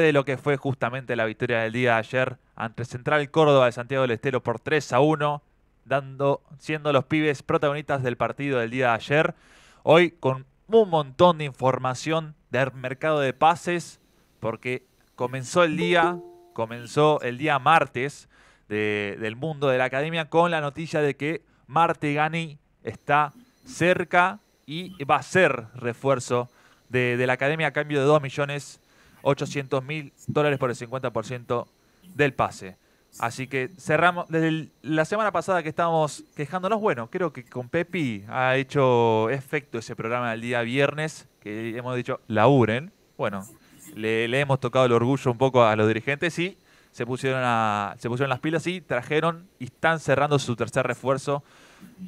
de lo que fue justamente la victoria del día de ayer ante Central Córdoba de Santiago del Estero por 3 a 1, dando, siendo los pibes protagonistas del partido del día de ayer. Hoy con un montón de información del mercado de pases, porque comenzó el día, comenzó el día martes del mundo de la academia con la noticia de que Marte Gani está cerca y va a ser refuerzo de, de la academia a cambio de 2 millones 800 mil dólares por el 50% del pase. Así que cerramos. Desde la semana pasada que estábamos quejándonos, bueno, creo que con Pepi ha hecho efecto ese programa del día viernes, que hemos dicho, lauren. Bueno, le, hemos tocado el orgullo un poco a los dirigentes y se pusieron, a, se pusieron las pilas y trajeron y están cerrando su tercer refuerzo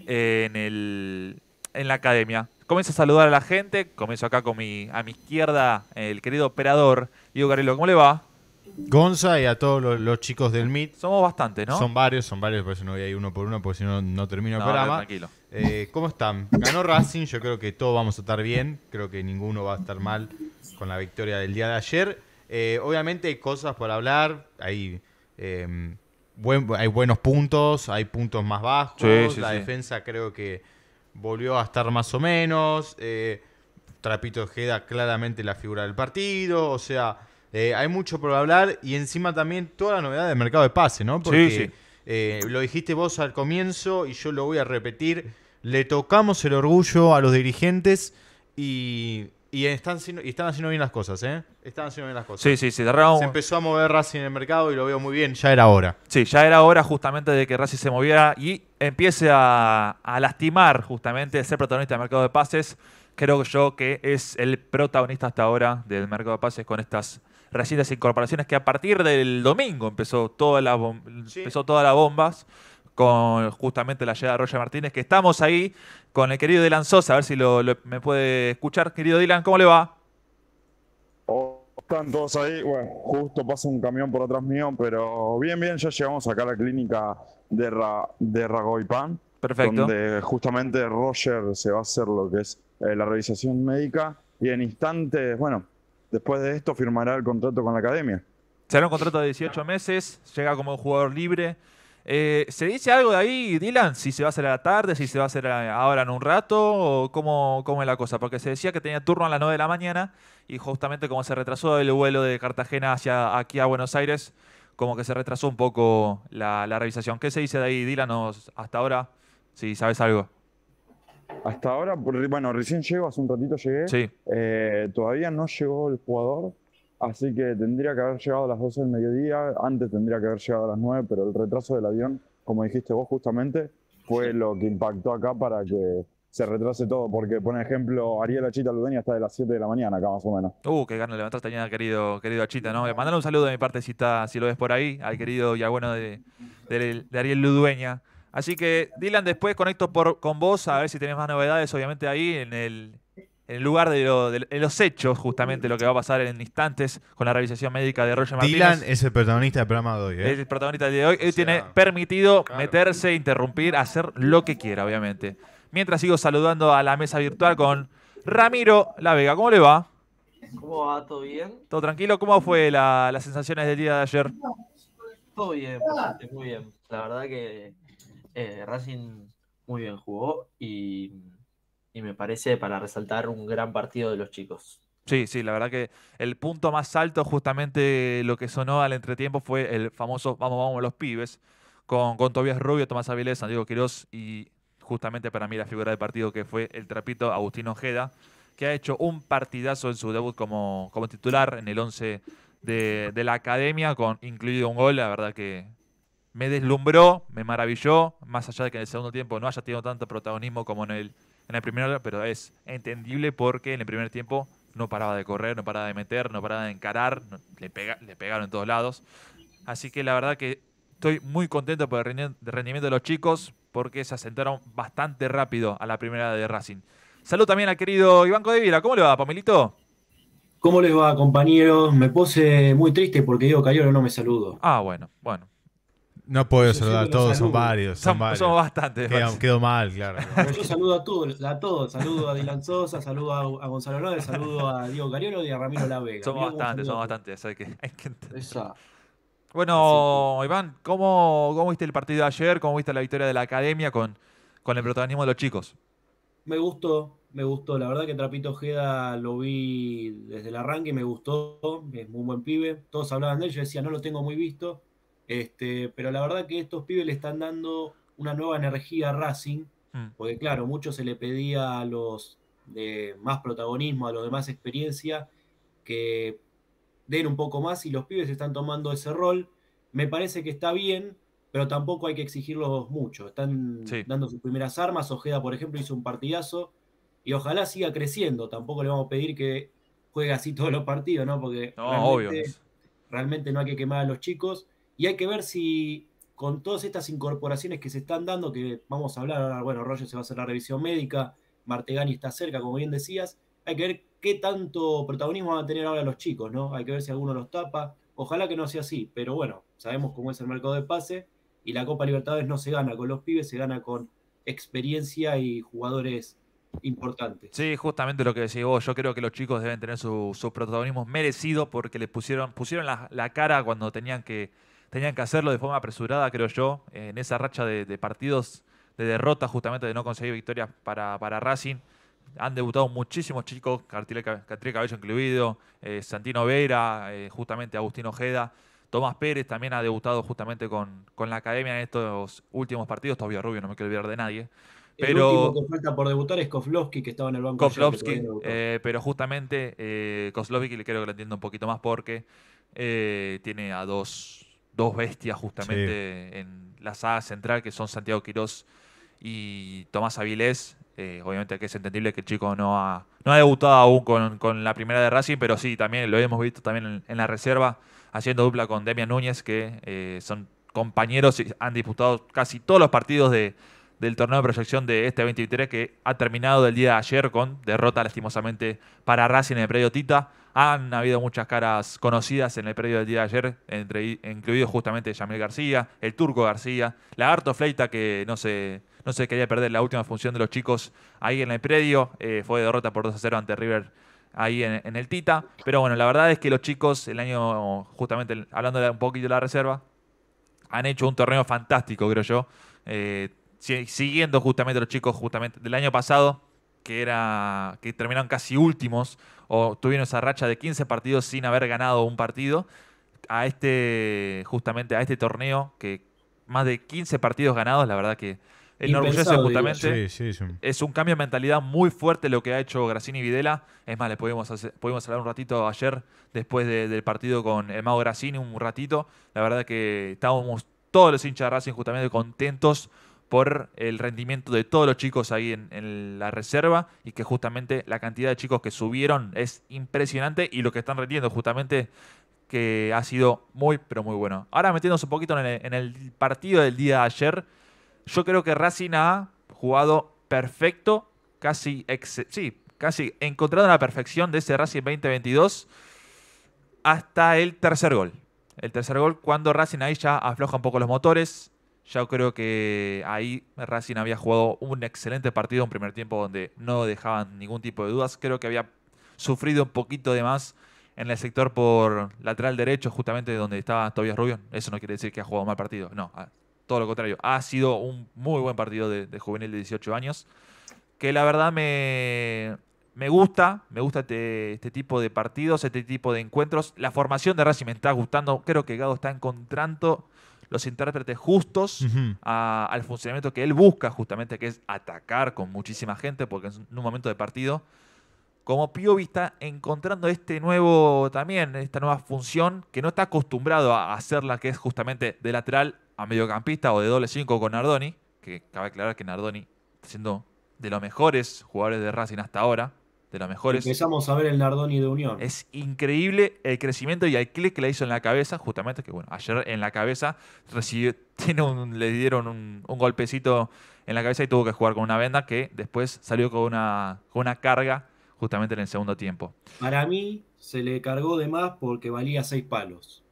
en, el, en la academia comienzo a saludar a la gente. Comienzo acá con mi, a mi izquierda, el querido operador. Diego Carrillo, ¿cómo le va? Gonza y a todos los, chicos del MIT. Somos bastantes, ¿no? Son varios, son varios, por eso no voy a ir uno por uno, porque si no, no termino el programa. tranquilo. Eh, ¿Cómo están? Ganó Racing, yo creo que todos vamos a estar bien, creo que ninguno va a estar mal con la victoria del día de ayer. Eh, obviamente hay cosas por hablar, hay, eh, hay buenos puntos, hay puntos más bajos, la defensa creo que volvió a estar más o menos. Eh, Trapito Ojeda claramente la figura del partido. O sea, eh, hay mucho por hablar y encima también toda la novedad del mercado de pase, ¿no? Porque eh, lo dijiste vos al comienzo y yo lo voy a repetir. Le tocamos el orgullo a los dirigentes y y, están, y están haciendo bien las cosas, ¿eh? Están haciendo bien las cosas. Sí, sí, sí. Se empezó a mover Racing en el mercado y lo veo muy bien. Ya era hora. Sí, ya era hora justamente de que Racing se moviera y empiece a, lastimar justamente de ser protagonista del mercado de pases. Creo yo que es el protagonista hasta ahora del mercado de pases con estas recientes incorporaciones que a partir del domingo empezó todas las empezó todas las bombas con justamente la llegada de Roger Martínez, que estamos ahí con el querido Dylan Sosa, a ver si me puede escuchar. Querido Dylan, ¿cómo le va? Oh, están todos ahí, bueno, justo pasa un camión por atrás mío, pero bien, bien, ya llegamos acá a la clínica de, Ra, Perfecto. Donde justamente Roger se va a hacer lo que es eh, la revisación médica y en instantes, bueno, después de esto firmará el contrato con la academia. Será un contrato de 18 meses, llega como jugador libre, eh, ¿Se dice algo de ahí, Dylan? Si se va a hacer a la tarde, si se va a hacer ahora en un rato, o cómo, cómo, es la cosa? Porque se decía que tenía turno a las 9 de la mañana y justamente como se retrasó el vuelo de Cartagena hacia aquí a Buenos Aires, como que se retrasó un poco la, revisación. ¿Qué se dice de ahí, Dylan, hasta ahora? Si sabes algo. Hasta ahora, bueno, recién llego, hace un ratito llegué. Sí. Eh, todavía no llegó el jugador. Así que tendría que haber llegado a las 12 del mediodía, antes tendría que haber llegado a las 9, pero el retraso del avión, como dijiste vos justamente, fue lo que impactó acá para que se retrase todo, porque por ejemplo, Ariel Achita Ludueña está de las 7 de la mañana acá más o menos. Uh, qué gano levantaste mañana, querido, querido Achita, ¿no? Eh, mandale un saludo de mi parte si lo ves por ahí, al querido y al bueno de, Ariel Ludueña. Así que, Dylan, después conecto por, con vos a ver si tenés más novedades, obviamente, ahí en el, en lugar de, los hechos, justamente lo que va a pasar en instantes con la revisación médica de Roger Martínez. Dylan es el protagonista del programa de hoy. ¿eh? Es el protagonista de hoy. Él tiene permitido meterse, interrumpir, hacer lo que quiera, obviamente. Mientras sigo saludando a la mesa virtual con Ramiro La Vega. ¿Cómo le va? ¿Cómo va? ¿Todo bien? ¿Todo tranquilo? ¿Cómo fue la, las sensaciones del día de ayer? Todo bien, bastante, muy bien. La verdad que eh, Racing muy bien jugó y y me parece para resaltar un gran partido de los chicos. Sí, sí, la verdad que el punto más alto, justamente lo que sonó al entretiempo, fue el famoso Vamos, vamos, los pibes, con, con Tobias Rubio, Tomás Avilés, Santiago Quirós y justamente para mí la figura del partido que fue el trapito Agustín Ojeda, que ha hecho un partidazo en su debut como, como titular en el 11 de, de, la academia, con incluido un gol, la verdad que me deslumbró, me maravilló, más allá de que en el segundo tiempo no haya tenido tanto protagonismo como en el en el primero, pero es entendible porque en el primer tiempo no paraba de correr, no paraba de meter, no paraba de encarar, le, pegaron en todos lados. Así que la verdad que estoy muy contento por el rendimiento de los chicos porque se asentaron bastante rápido a la primera de Racing. Salud también al querido Iván Codevila. ¿Cómo le va, Pamelito? ¿Cómo les va, compañeros? Me puse muy triste porque digo cayó no me saludo. Ah, bueno, bueno. No puedo saludar a todos, son varios, son, Somos bastantes. Quedo, mal, claro. Yo saludo a todos, a todos. Saludo a Dylan Sosa, saludo a, Gonzalo López, saludo a Diego Cariolo y a Ramiro La Vega. Somos bastantes, somos bastantes. Hay que, hay Bueno, Iván, ¿cómo, ¿cómo, viste el partido de ayer? ¿Cómo viste la victoria de la academia con, con el protagonismo de los chicos? Me gustó, me gustó. La verdad que Trapito Ojeda lo vi desde el arranque y me gustó. Es muy buen pibe. Todos hablaban de él. Yo decía, no lo tengo muy visto este, pero la verdad que estos pibes le están dando una nueva energía a Racing, mm. porque claro, mucho se le pedía a los de más protagonismo, a los de más experiencia, que den un poco más y los pibes están tomando ese rol. Me parece que está bien, pero tampoco hay que exigirlos mucho. Están dando sus primeras armas. Ojeda, por ejemplo, hizo un partidazo y ojalá siga creciendo. Tampoco le vamos a pedir que juegue así todos los partidos, ¿no? Porque realmente, no hay que quemar a los chicos. Y hay que ver si con todas estas incorporaciones que se están dando, que vamos a hablar bueno, Roger se va a hacer la revisión médica, Martegani está cerca, como bien decías, hay que ver qué tanto protagonismo van a tener ahora los chicos, ¿no? Hay que ver si alguno los tapa, ojalá que no sea así, pero bueno, sabemos cómo es el mercado de pase y la Copa Libertadores no se gana con los pibes, se gana con experiencia y jugadores importantes. Sí, justamente lo que decís vos, yo creo que los chicos deben tener sus su protagonismos merecidos porque les pusieron, pusieron la cara cuando tenían que tenían que hacerlo de forma apresurada, creo yo, en esa racha de, partidos de derrota, justamente de no conseguir victorias para, para Racing. Han debutado muchísimos chicos, Cartier Cabello incluido, eh, Santino Vera, eh, justamente Agustín Ojeda, Tomás Pérez también ha debutado justamente con, con la academia en estos últimos partidos, todavía Rubio, no me quiero olvidar de nadie. Pero, el último que falta por debutar es Koflovski, que estaba en el banco. Eh, pero justamente Koflovski le creo que lo entiendo un poquito más porque tiene a dos dos bestias justamente en la saga central, que son Santiago Quirós y Tomás Avilés. Eh, obviamente que es entendible que el chico no ha, debutado aún con, la primera de Racing, pero sí, también lo hemos visto también en, la reserva, haciendo dupla con Demian Núñez, que eh, son compañeros y han disputado casi todos los partidos de, del torneo de proyección de este 23 que ha terminado del día de ayer con derrota lastimosamente para Racing en el predio Tita. Han habido muchas caras conocidas en el predio del día de ayer, entre, incluido justamente Yamil García, el Turco García, Lagarto Fleita que no se, no quería perder la última función de los chicos ahí en el predio. Eh, fue derrota por 2 a 0 ante River ahí en, el Tita. Pero bueno, la verdad es que los chicos, el año, justamente hablando un poquito de la reserva, han hecho un torneo fantástico, creo yo. Eh, siguiendo justamente los chicos justamente del año pasado, que, era, que terminaron casi últimos o tuvieron esa racha de 15 partidos sin haber ganado un partido, a este, justamente a este torneo, que más de 15 partidos ganados, la verdad que Es un cambio de mentalidad muy fuerte lo que ha hecho Gracini Videla. Es más, le pudimos, hacer, pudimos hablar un ratito ayer después del partido con el Mago Gracini, un ratito. La verdad que estábamos todos los hinchas de Racing justamente contentos por el rendimiento de todos los chicos ahí en, la reserva y que justamente la cantidad de chicos que subieron es impresionante y lo que están rendiendo justamente que ha sido muy pero muy bueno. Ahora metiéndonos un poquito en el, partido del día de ayer, yo creo que Racing ha jugado perfecto, casi, sí, casi encontrado la perfección de ese Racing 2022 hasta el tercer gol. El tercer gol cuando Racing ahí ya afloja un poco los motores, yo creo que ahí Racing había jugado un excelente partido, un primer tiempo donde no dejaban ningún tipo de dudas. Creo que había sufrido un poquito de más en el sector por lateral derecho, justamente donde estaba Tobias Rubio. Eso no quiere decir que ha jugado mal partido, no, todo lo contrario. Ha sido un muy buen partido de, juvenil de 18 años, que la verdad me, me gusta, me gusta este, este, tipo de partidos, este tipo de encuentros. La formación de Racing me está gustando, creo que Gado está encontrando los intérpretes justos al funcionamiento que él busca, justamente, que es atacar con muchísima gente, porque es un momento de partido, como Piovi está encontrando este nuevo también, esta nueva función que no está acostumbrado a hacerla, que es justamente de lateral a mediocampista o de doble 5 con Nardoni, que cabe aclarar que Nardoni está siendo de los mejores jugadores de Racing hasta ahora, de las mejores. Empezamos a ver el Nardoni de Unión. Es increíble el crecimiento y el clic que le hizo en la cabeza, justamente que bueno, ayer en la cabeza recibió, tiene le dieron un, golpecito en la cabeza y tuvo que jugar con una venda que después salió con una, con una carga justamente en el segundo tiempo. Para mí se le cargó de más porque valía seis palos.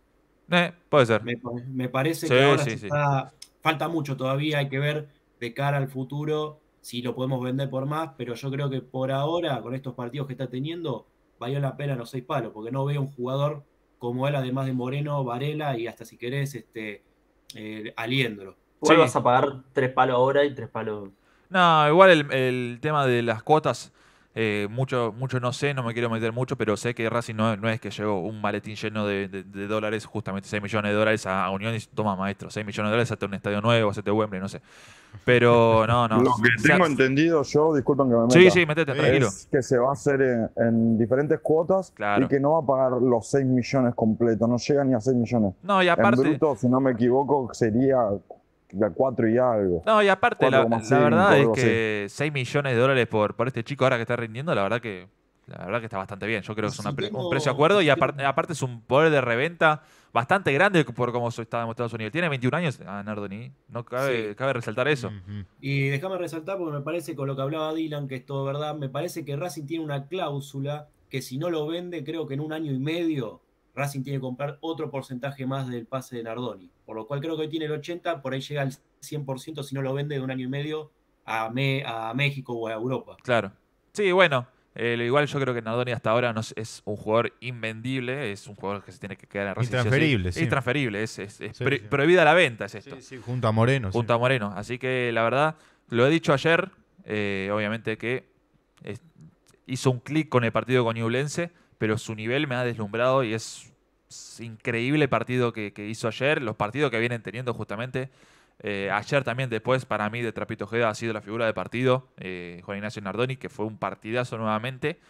Eh, puede ser. Me, parece que ahora falta mucho todavía, hay que ver de cara al futuro si lo podemos vender por más, pero yo creo que por ahora, con estos partidos que está teniendo, valió la pena los seis palos, porque no veo un jugador como él, además de Moreno, Varela y hasta si querés, este, eh, aliéndolo. vas a pagar tres palos ahora y tres palos. No, igual el, el tema de las cuotas eh, mucho, mucho no sé, no me quiero meter mucho, pero sé que Racing no, es que llegó un maletín lleno de, dólares, justamente 6 millones de dólares a, Unión y toma maestro, 6 millones de dólares hasta un estadio nuevo, Hasta Wembley, no sé. Pero no, no. Lo que tengo entendido yo, disculpen que me meta. Sí, sí, metete, tranquilo. que se va a hacer en, diferentes cuotas y que no va a pagar los 6 millones completos, no llega ni a 6 millones. No, y aparte. si no me equivoco, sería a cuatro y algo. No, y aparte, la, verdad es que 6 millones de dólares por, por este chico ahora que está rindiendo, la verdad que la verdad que está bastante bien. Yo creo que es un precio acuerdo y aparte, aparte es un poder de reventa bastante grande por cómo está en su nivel. Tiene 21 años, ah, Nardoni. No cabe, resaltar eso. Y déjame resaltar, porque me parece con lo que hablaba Dylan, que es todo verdad, me parece que Racing tiene una cláusula que si no lo vende, creo que en un año y medio Racing tiene que comprar otro porcentaje más del pase de Nardoni. Por lo cual creo que hoy tiene el 80, por ahí llega al 100% si no lo vende de un año y medio a, México o a Europa. Claro. Sí, bueno. Eh, lo igual yo creo que Nardoni hasta ahora es, un jugador invendible, es un jugador que se tiene que quedar en Racing. Intransferible, sí. Es transferible, es, prohibida la venta, es esto. Sí, junto a Moreno. Junto a Moreno. Así que la verdad, lo he dicho ayer, eh, obviamente que eh, hizo un clic con el partido con Ñublense pero su nivel me ha deslumbrado y es, increíble el partido que, hizo ayer, los partidos que vienen teniendo justamente. Eh, ayer también después, para mí, de Trapito Ojeda ha sido la figura de partido, eh, Juan Ignacio Nardoni, que fue un partidazo nuevamente.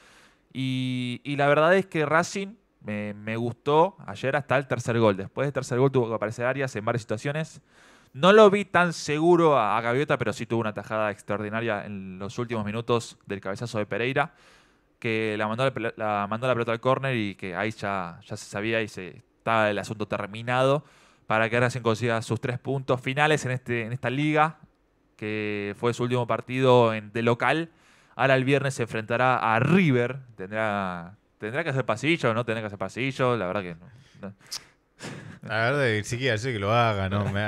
Y, la verdad es que Racing me, gustó ayer hasta el tercer gol. Después del tercer gol tuvo que aparecer Arias en varias situaciones. No lo vi tan seguro a, a Gaviota, pero sí tuvo una tajada extraordinaria en los últimos minutos del cabezazo de Pereira que la mandó la, mandó la pelota al córner y que ahí ya, ya se sabía y se estaba el asunto terminado para que ahora se consiga sus tres puntos finales en, este, en esta liga, que fue su último partido de local. Ahora el viernes se enfrentará a River. Tendrá, tendrá que hacer pasillo, ¿no? Tendrá que hacer pasillo, la verdad que no. La verdad, que sí sé que lo haga, ¿no? Me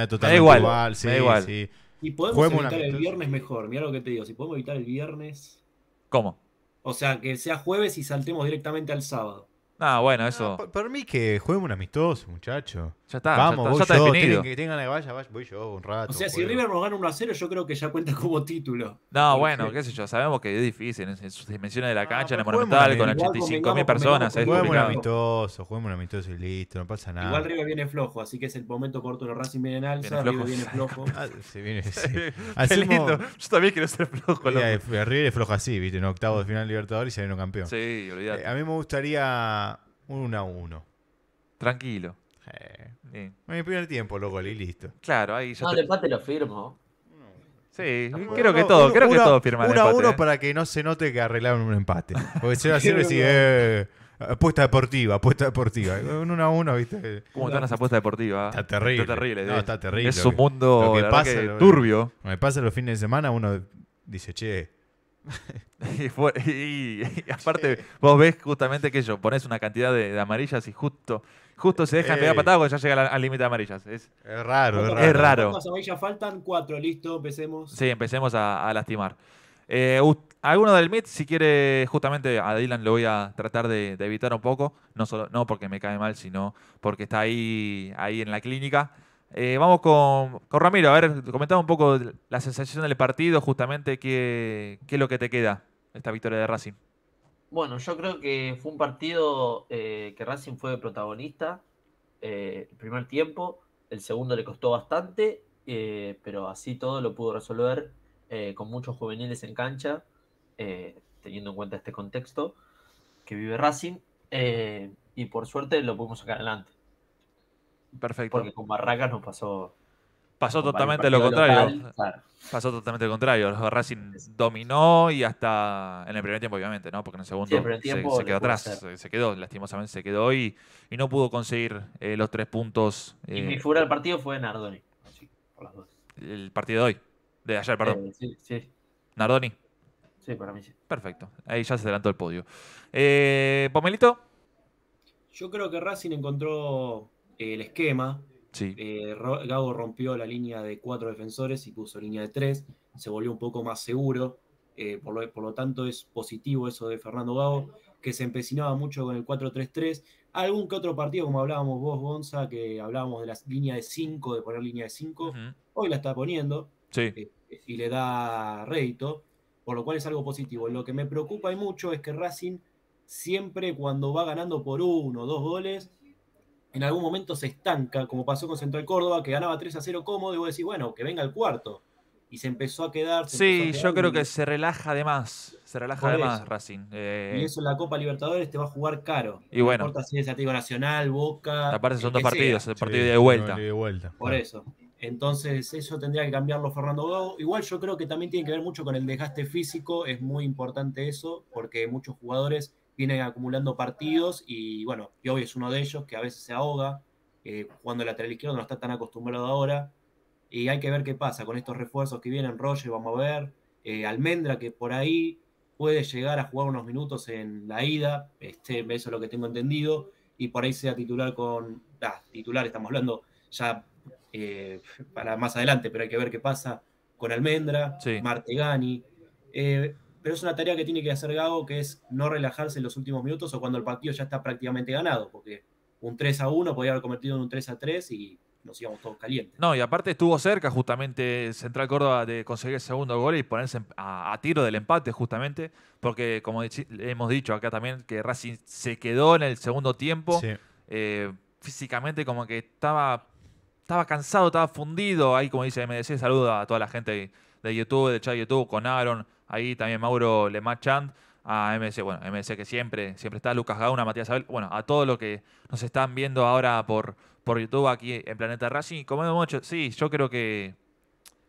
da, totalmente igual. da igual. Y podemos evitar el viernes mejor, mira lo que te digo, si podemos evitar el viernes. ¿Cómo? O sea, que sea jueves y saltemos directamente al sábado. Ah, bueno, eso. para mí que jueguemos un amistoso, muchacho. Ya está. Vamos, ya está, voy yo. que tengan la valla, vaya, voy yo un rato. O sea, si River nos gana 1 a 0, yo creo que ya cuenta como título. No, bueno, qué sé yo. Sabemos que es difícil. En sus dimensiones de la cancha, en el Monumental, con 85.000 personas. Jueguemos un amistoso, juguemos un amistoso y listo, no pasa nada. Igual River viene flojo, así que es el momento corto. Los Racing vienen alza, River viene flojo. Ah, se viene, sí. Hacemos... Yo también quiero ser flojo. River es flojo así, ¿viste? En octavo de final libertador y se viene campeón. Sí, olvidate. Eh, a mí me gustaría. Un 1 a 1. Tranquilo. Eh. En el primer tiempo, loco, y listo. Claro, ahí ya. No, el empate lo firmo. Sí, creo que todo, creo que uno, todo firma. 1 empate. a 1 ¿eh? para que no se note que arreglaron un empate. Porque si va a hacer decir, apuesta deportiva, apuesta deportiva. Un 1 a 1, ¿viste? ¿Cómo están las apuestas deportivas? Está terrible. Está terrible. No, eh. está terrible. Es un mundo que, lo que pasa, turbio. Lo que pasa los fines de semana, uno dice, che, y, aparte, vos ves justamente que yo pones una cantidad de, amarillas y justo justo se dejan pegar eh. patadas cuando ya llega al límite de amarillas. Es, raro, es raro. Es amarillas faltan? Cuatro, listo, empecemos. Sí, empecemos a, lastimar. Eh, alguno del mid, si quiere, justamente a Dylan lo voy a tratar de, de, evitar un poco. No solo no porque me cae mal, sino porque está ahí, ahí en la clínica. Eh, vamos con, Ramiro, a ver, comentaba un poco la sensación del partido, justamente qué, es lo que te queda esta victoria de Racing. Bueno, yo creo que fue un partido eh, que Racing fue protagonista eh, el primer tiempo, el segundo le costó bastante, pero así todo lo pudo resolver con muchos juveniles en cancha, teniendo en cuenta este contexto que vive Racing, y por suerte lo pudimos sacar adelante Perfecto. Porque con Barracas nos pasó. Pasó totalmente lo contrario. Pasó totalmente lo contrario. Racing dominó y hasta en el primer tiempo, obviamente, ¿no? Porque en el segundo se, quedó atrás. Se quedó, lastimosamente se quedó y, y no pudo conseguir eh, los tres puntos. y eh, mi figura del partido fue Nardoni. El partido de hoy. De ayer, perdón. Eh, sí, sí. Nardoni. Sí, para mí sí. Perfecto. Ahí ya se adelantó el podio. Eh, ¿Pomelito? Yo creo que Racing encontró el esquema. Eh, Gabo rompió la línea de cuatro defensores y puso línea de tres, se volvió un poco más seguro. Eh, por, lo, por, lo, tanto, es positivo eso de Fernando Gago, que se empecinaba mucho con el 4-3-3. Algún que otro partido, como hablábamos vos, Gonza, que hablábamos de la línea de 5, de poner línea de 5, hoy la está poniendo eh, y le da rédito, por lo cual es algo positivo. Lo que me preocupa y mucho es que Racing siempre cuando va ganando por uno o dos goles, en algún momento se estanca, como pasó con Central Córdoba, que ganaba 3 a 0 cómodo, y vos decís, bueno, que venga el cuarto. Y se empezó a quedar. sí, yo creo que se relaja de más. Se relaja de más, Racing. Eh. Y eso en la Copa Libertadores te va a jugar caro. Y bueno. importa si es Atlético Nacional, Boca. Aparte son dos partidos, el partido de vuelta. Por eso. Entonces, eso tendría que cambiarlo Fernando Gago. Igual yo creo que también tiene que ver mucho con el desgaste físico. Es muy importante eso, porque muchos jugadores viene acumulando partidos y bueno, Piovi es uno de ellos que a veces se ahoga, cuando eh, el lateral izquierdo no está tan acostumbrado ahora. Y hay que ver qué pasa con estos refuerzos que vienen, Roger, vamos a ver, eh, Almendra que por ahí puede llegar a jugar unos minutos en la ida, este, eso es lo que tengo entendido, y por ahí sea titular con, ah, titular estamos hablando ya eh, para más adelante, pero hay que ver qué pasa con Almendra, Marte Martegani pero es una tarea que tiene que hacer Gago, que es no relajarse en los últimos minutos o cuando el partido ya está prácticamente ganado, porque un 3 a 1 podría haber convertido en un 3 a 3 y nos íbamos todos calientes. No, y aparte estuvo cerca justamente Central Córdoba de conseguir el segundo gol y ponerse a, tiro del empate justamente, porque como hemos dicho acá también, que Racing se quedó en el segundo tiempo, eh, físicamente como que estaba, estaba cansado, estaba fundido, ahí como dice MDC, saludo a toda la gente de YouTube, de chat YouTube, con Aaron, ahí también Mauro Lemachand, a MC, bueno, MC que siempre, siempre está, Lucas Gauna, Matías Abel, bueno, a todos los que nos están viendo ahora por, por YouTube aquí en Planeta Racing. Como mucho sí, yo creo que,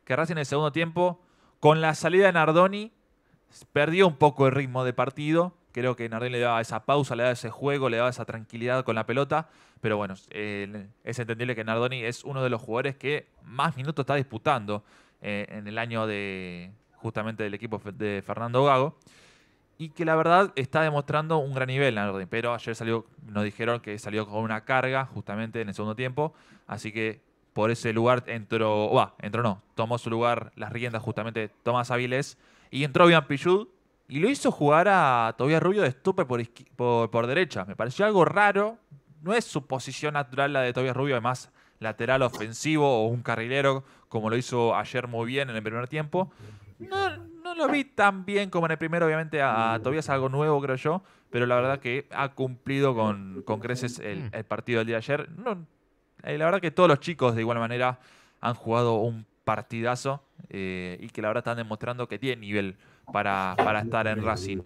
que Racing en el segundo tiempo, con la salida de Nardoni, perdió un poco el ritmo de partido. Creo que Nardoni le daba esa pausa, le daba ese juego, le daba esa tranquilidad con la pelota. Pero bueno, eh, es entendible que Nardoni es uno de los jugadores que más minutos está disputando eh, en el año de justamente del equipo de Fernando Gago. Y que la verdad está demostrando un gran nivel, pero ayer salió, nos dijeron que salió con una carga justamente en el segundo tiempo. Así que por ese lugar entró, va, entró no, tomó su lugar las riendas justamente Tomás Avilés. Y entró Bian Pichud y lo hizo jugar a Tobias Rubio de estupe por, por, derecha. Me pareció algo raro. No es su posición natural la de Tobias Rubio, además lateral ofensivo o un carrilero, como lo hizo ayer muy bien en el primer tiempo. No, lo vi tan bien como en el primero, obviamente a, mm. Tobias algo nuevo, creo yo, pero la verdad que ha cumplido con, con creces el, mm. partido del día de ayer. No, eh, la verdad que todos los chicos de igual manera han jugado un partidazo eh, y que la verdad están demostrando que tiene nivel para, estar en Racing.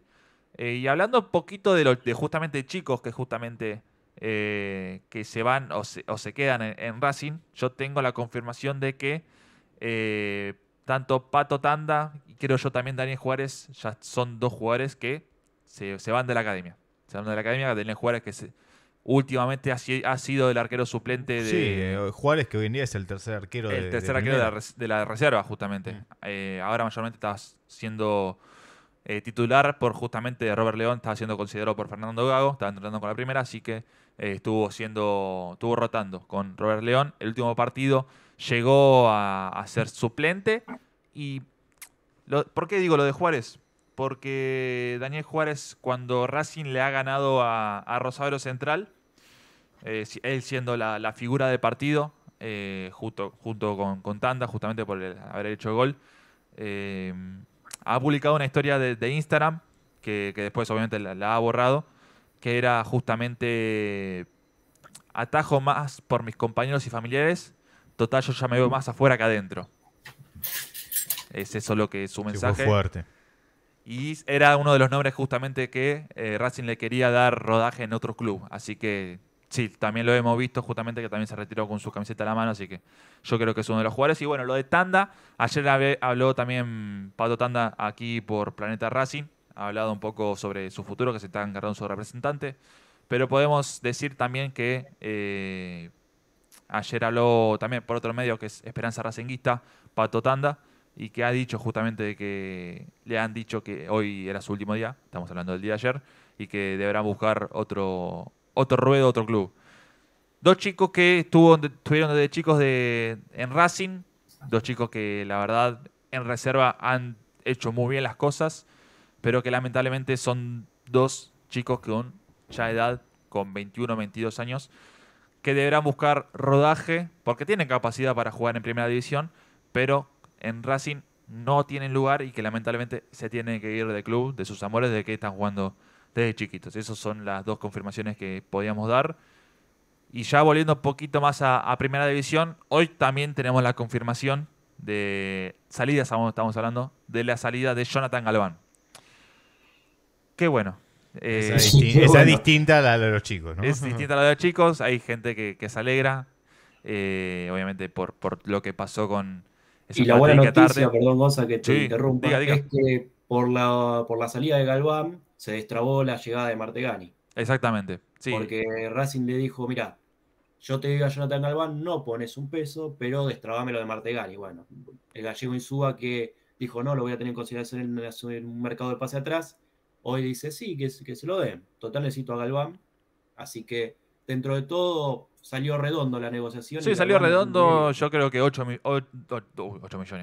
Eh, y hablando un poquito de justamente chicos que justamente eh, que se van o se, quedan en, Racing. Yo tengo la confirmación de que eh, tanto Pato Tanda y creo yo también Daniel Juárez ya son dos jugadores que se, van de la academia. Se van de la academia, Daniel Juárez que últimamente ha, sido el arquero suplente de. Sí, eh, Juárez, que hoy en día es el tercer arquero El de, tercer arquero de la, reserva, justamente. ahora mayormente está siendo titular por justamente Robert León, está siendo considerado por Fernando Gago, está entrando con la primera, así que eh, estuvo siendo, estuvo rotando con Robert León. El último partido llegó a, ser suplente. Y ¿por qué digo lo de Juárez? Porque Daniel Juárez, cuando Racing le ha ganado a, a Rosario Central, eh, él siendo la, figura de partido, eh, junto, con, con, Tanda, justamente por haber hecho el gol, ha publicado una historia de, Instagram, que, después obviamente la ha borrado, que era justamente atajo más por mis compañeros y familiares, total yo ya me veo más afuera que adentro. Es eso lo que su mensaje. fuerte. Y era uno de los nombres justamente que eh, Racing le quería dar rodaje en otro club. Así que sí, también lo hemos visto justamente que también se retiró con su camiseta a la mano. Así que yo creo que es uno de los jugadores. Y bueno, lo de Tanda, ayer habló también Pato Tanda aquí por Planeta Racing ha hablado un poco sobre su futuro, que se está encargando su representante, pero podemos decir también que eh, ayer habló también por otro medio que es Esperanza Racinguista, Pato Tanda, y que ha dicho justamente de que le han dicho que hoy era su último día, estamos hablando del día de ayer, y que deberán buscar otro, otro ruedo, otro club. Dos chicos que estuvieron desde chicos de, en Racing, dos chicos que la verdad en reserva han hecho muy bien las cosas pero que lamentablemente son dos chicos que con ya edad, con 21 o 22 años, que deberán buscar rodaje porque tienen capacidad para jugar en primera división, pero en Racing no tienen lugar y que lamentablemente se tienen que ir del club, de sus amores, de que están jugando desde chiquitos. Esas son las dos confirmaciones que podíamos dar. Y ya volviendo un poquito más a, primera división, hoy también tenemos la confirmación de salida, estamos hablando, de la salida de Jonathan Galván. Qué bueno. Eh, esa, es distinta a la de los chicos, ¿no? Es distinta a la de los chicos. Hay gente que, se alegra, eh, obviamente, por, lo que pasó con. Esa y la buena noticia, perdón, Gonza, que te interrumpa, es que por la, por la salida de Galván se destrabó la llegada de Martegani. Exactamente. Sí. Porque Racing le dijo: Mira, yo te digo a Jonathan Galván, no pones un peso, pero destrabame lo de Martegani. Bueno, el gallego Insúa que dijo: No, lo voy a tener en consideración en un mercado de pase atrás Hoy dice, sí, que, se lo den. Total necesito a Galván. Así que dentro de todo salió redondo la negociación. Sí, salió redondo, yo creo que 8, millones,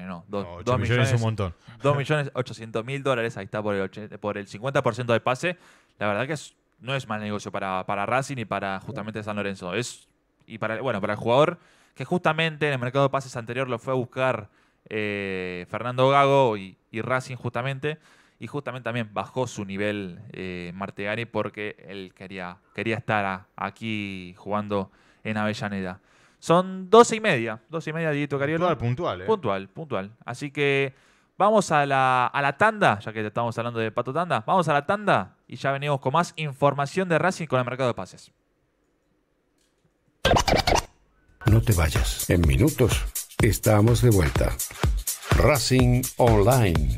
no. 2, millones, es un montón. 2 millones 800 mil dólares, ahí está por el, por el 50% de pase. La verdad que no es mal negocio para, para Racing y para justamente San Lorenzo. Es, y para, bueno, para el jugador que justamente en el mercado de pases anterior lo fue a buscar eh, Fernando Gago y, y Racing justamente y justamente también bajó su nivel eh, Martegari porque él quería, quería estar aquí jugando en Avellaneda. Son 12 y media, 12 y media, Puntual, puntual, eh. Puntual, puntual. Así que vamos a la, a la tanda, ya que estamos hablando de Pato Tanda, vamos a la tanda y ya venimos con más información de Racing con el mercado de pases. No te vayas, en minutos estamos de vuelta. Racing Online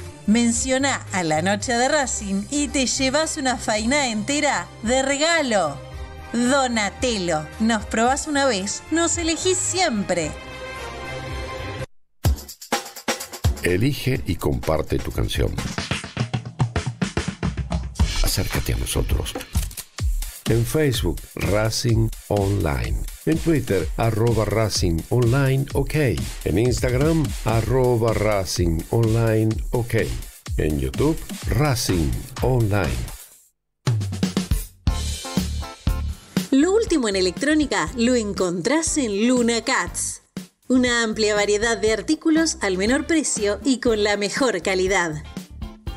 Menciona a la noche de Racing y te llevas una faina entera de regalo. Donatelo, nos probás una vez, nos elegís siempre. Elige y comparte tu canción. Acércate a nosotros en Facebook Racing Online, en Twitter arroba Racing Online OK, en Instagram arroba Racing Online OK, en YouTube Racing Online. Lo último en electrónica lo encontrás en Luna Cats. Una amplia variedad de artículos al menor precio y con la mejor calidad.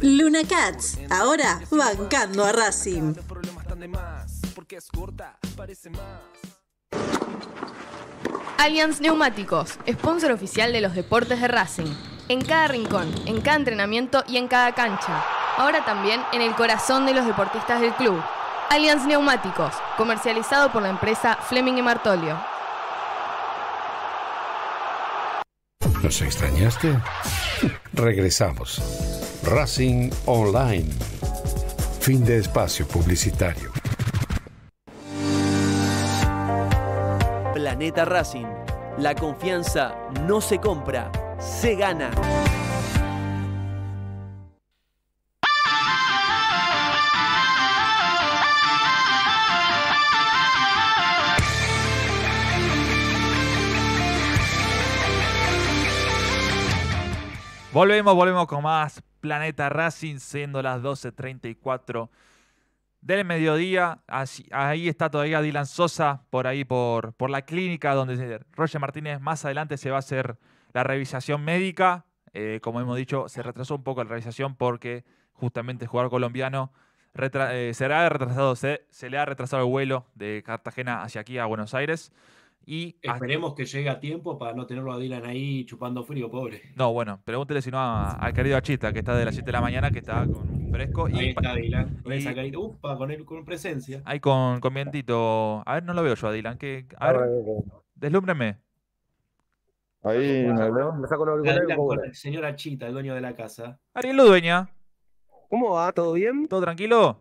Luna Cats, ahora bancando a Racing. Allianz Neumáticos, sponsor oficial de los deportes de Racing. En cada rincón, en cada entrenamiento y en cada cancha. Ahora también en el corazón de los deportistas del club. Allianz Neumáticos, comercializado por la empresa Fleming y Martolio. ¿Nos extrañaste? Regresamos. Racing Online. Fin de espacio publicitario. Planeta Racing. La confianza no se compra, se gana. Volvemos, volvemos con más Planeta Racing, siendo las 12.34 del mediodía. ahí está todavía Dylan Sosa, por ahí por, por la clínica, donde Roger Martínez más adelante se va a hacer la revisación médica. Eh, como hemos dicho, se retrasó un poco la revisación porque justamente el jugador colombiano eh, será retrasado, se le ha retrasado el vuelo de Cartagena hacia aquí a Buenos Aires. Y Esperemos que llegue a tiempo para no tenerlo a Dylan ahí chupando frío, pobre. No, bueno, pregúntele si no al querido Achita, que está de las 7 de la mañana, que está con fresco. Ahí y, está Dylan, con upa, con, él, con presencia. Ahí con, con vientito. A ver, no lo veo yo Adilan Que, a, ver, Ahí me, saco, me saco señor Achita, el dueño de la casa. Ariel dueña ¿Cómo va? ¿Todo bien? ¿Todo tranquilo?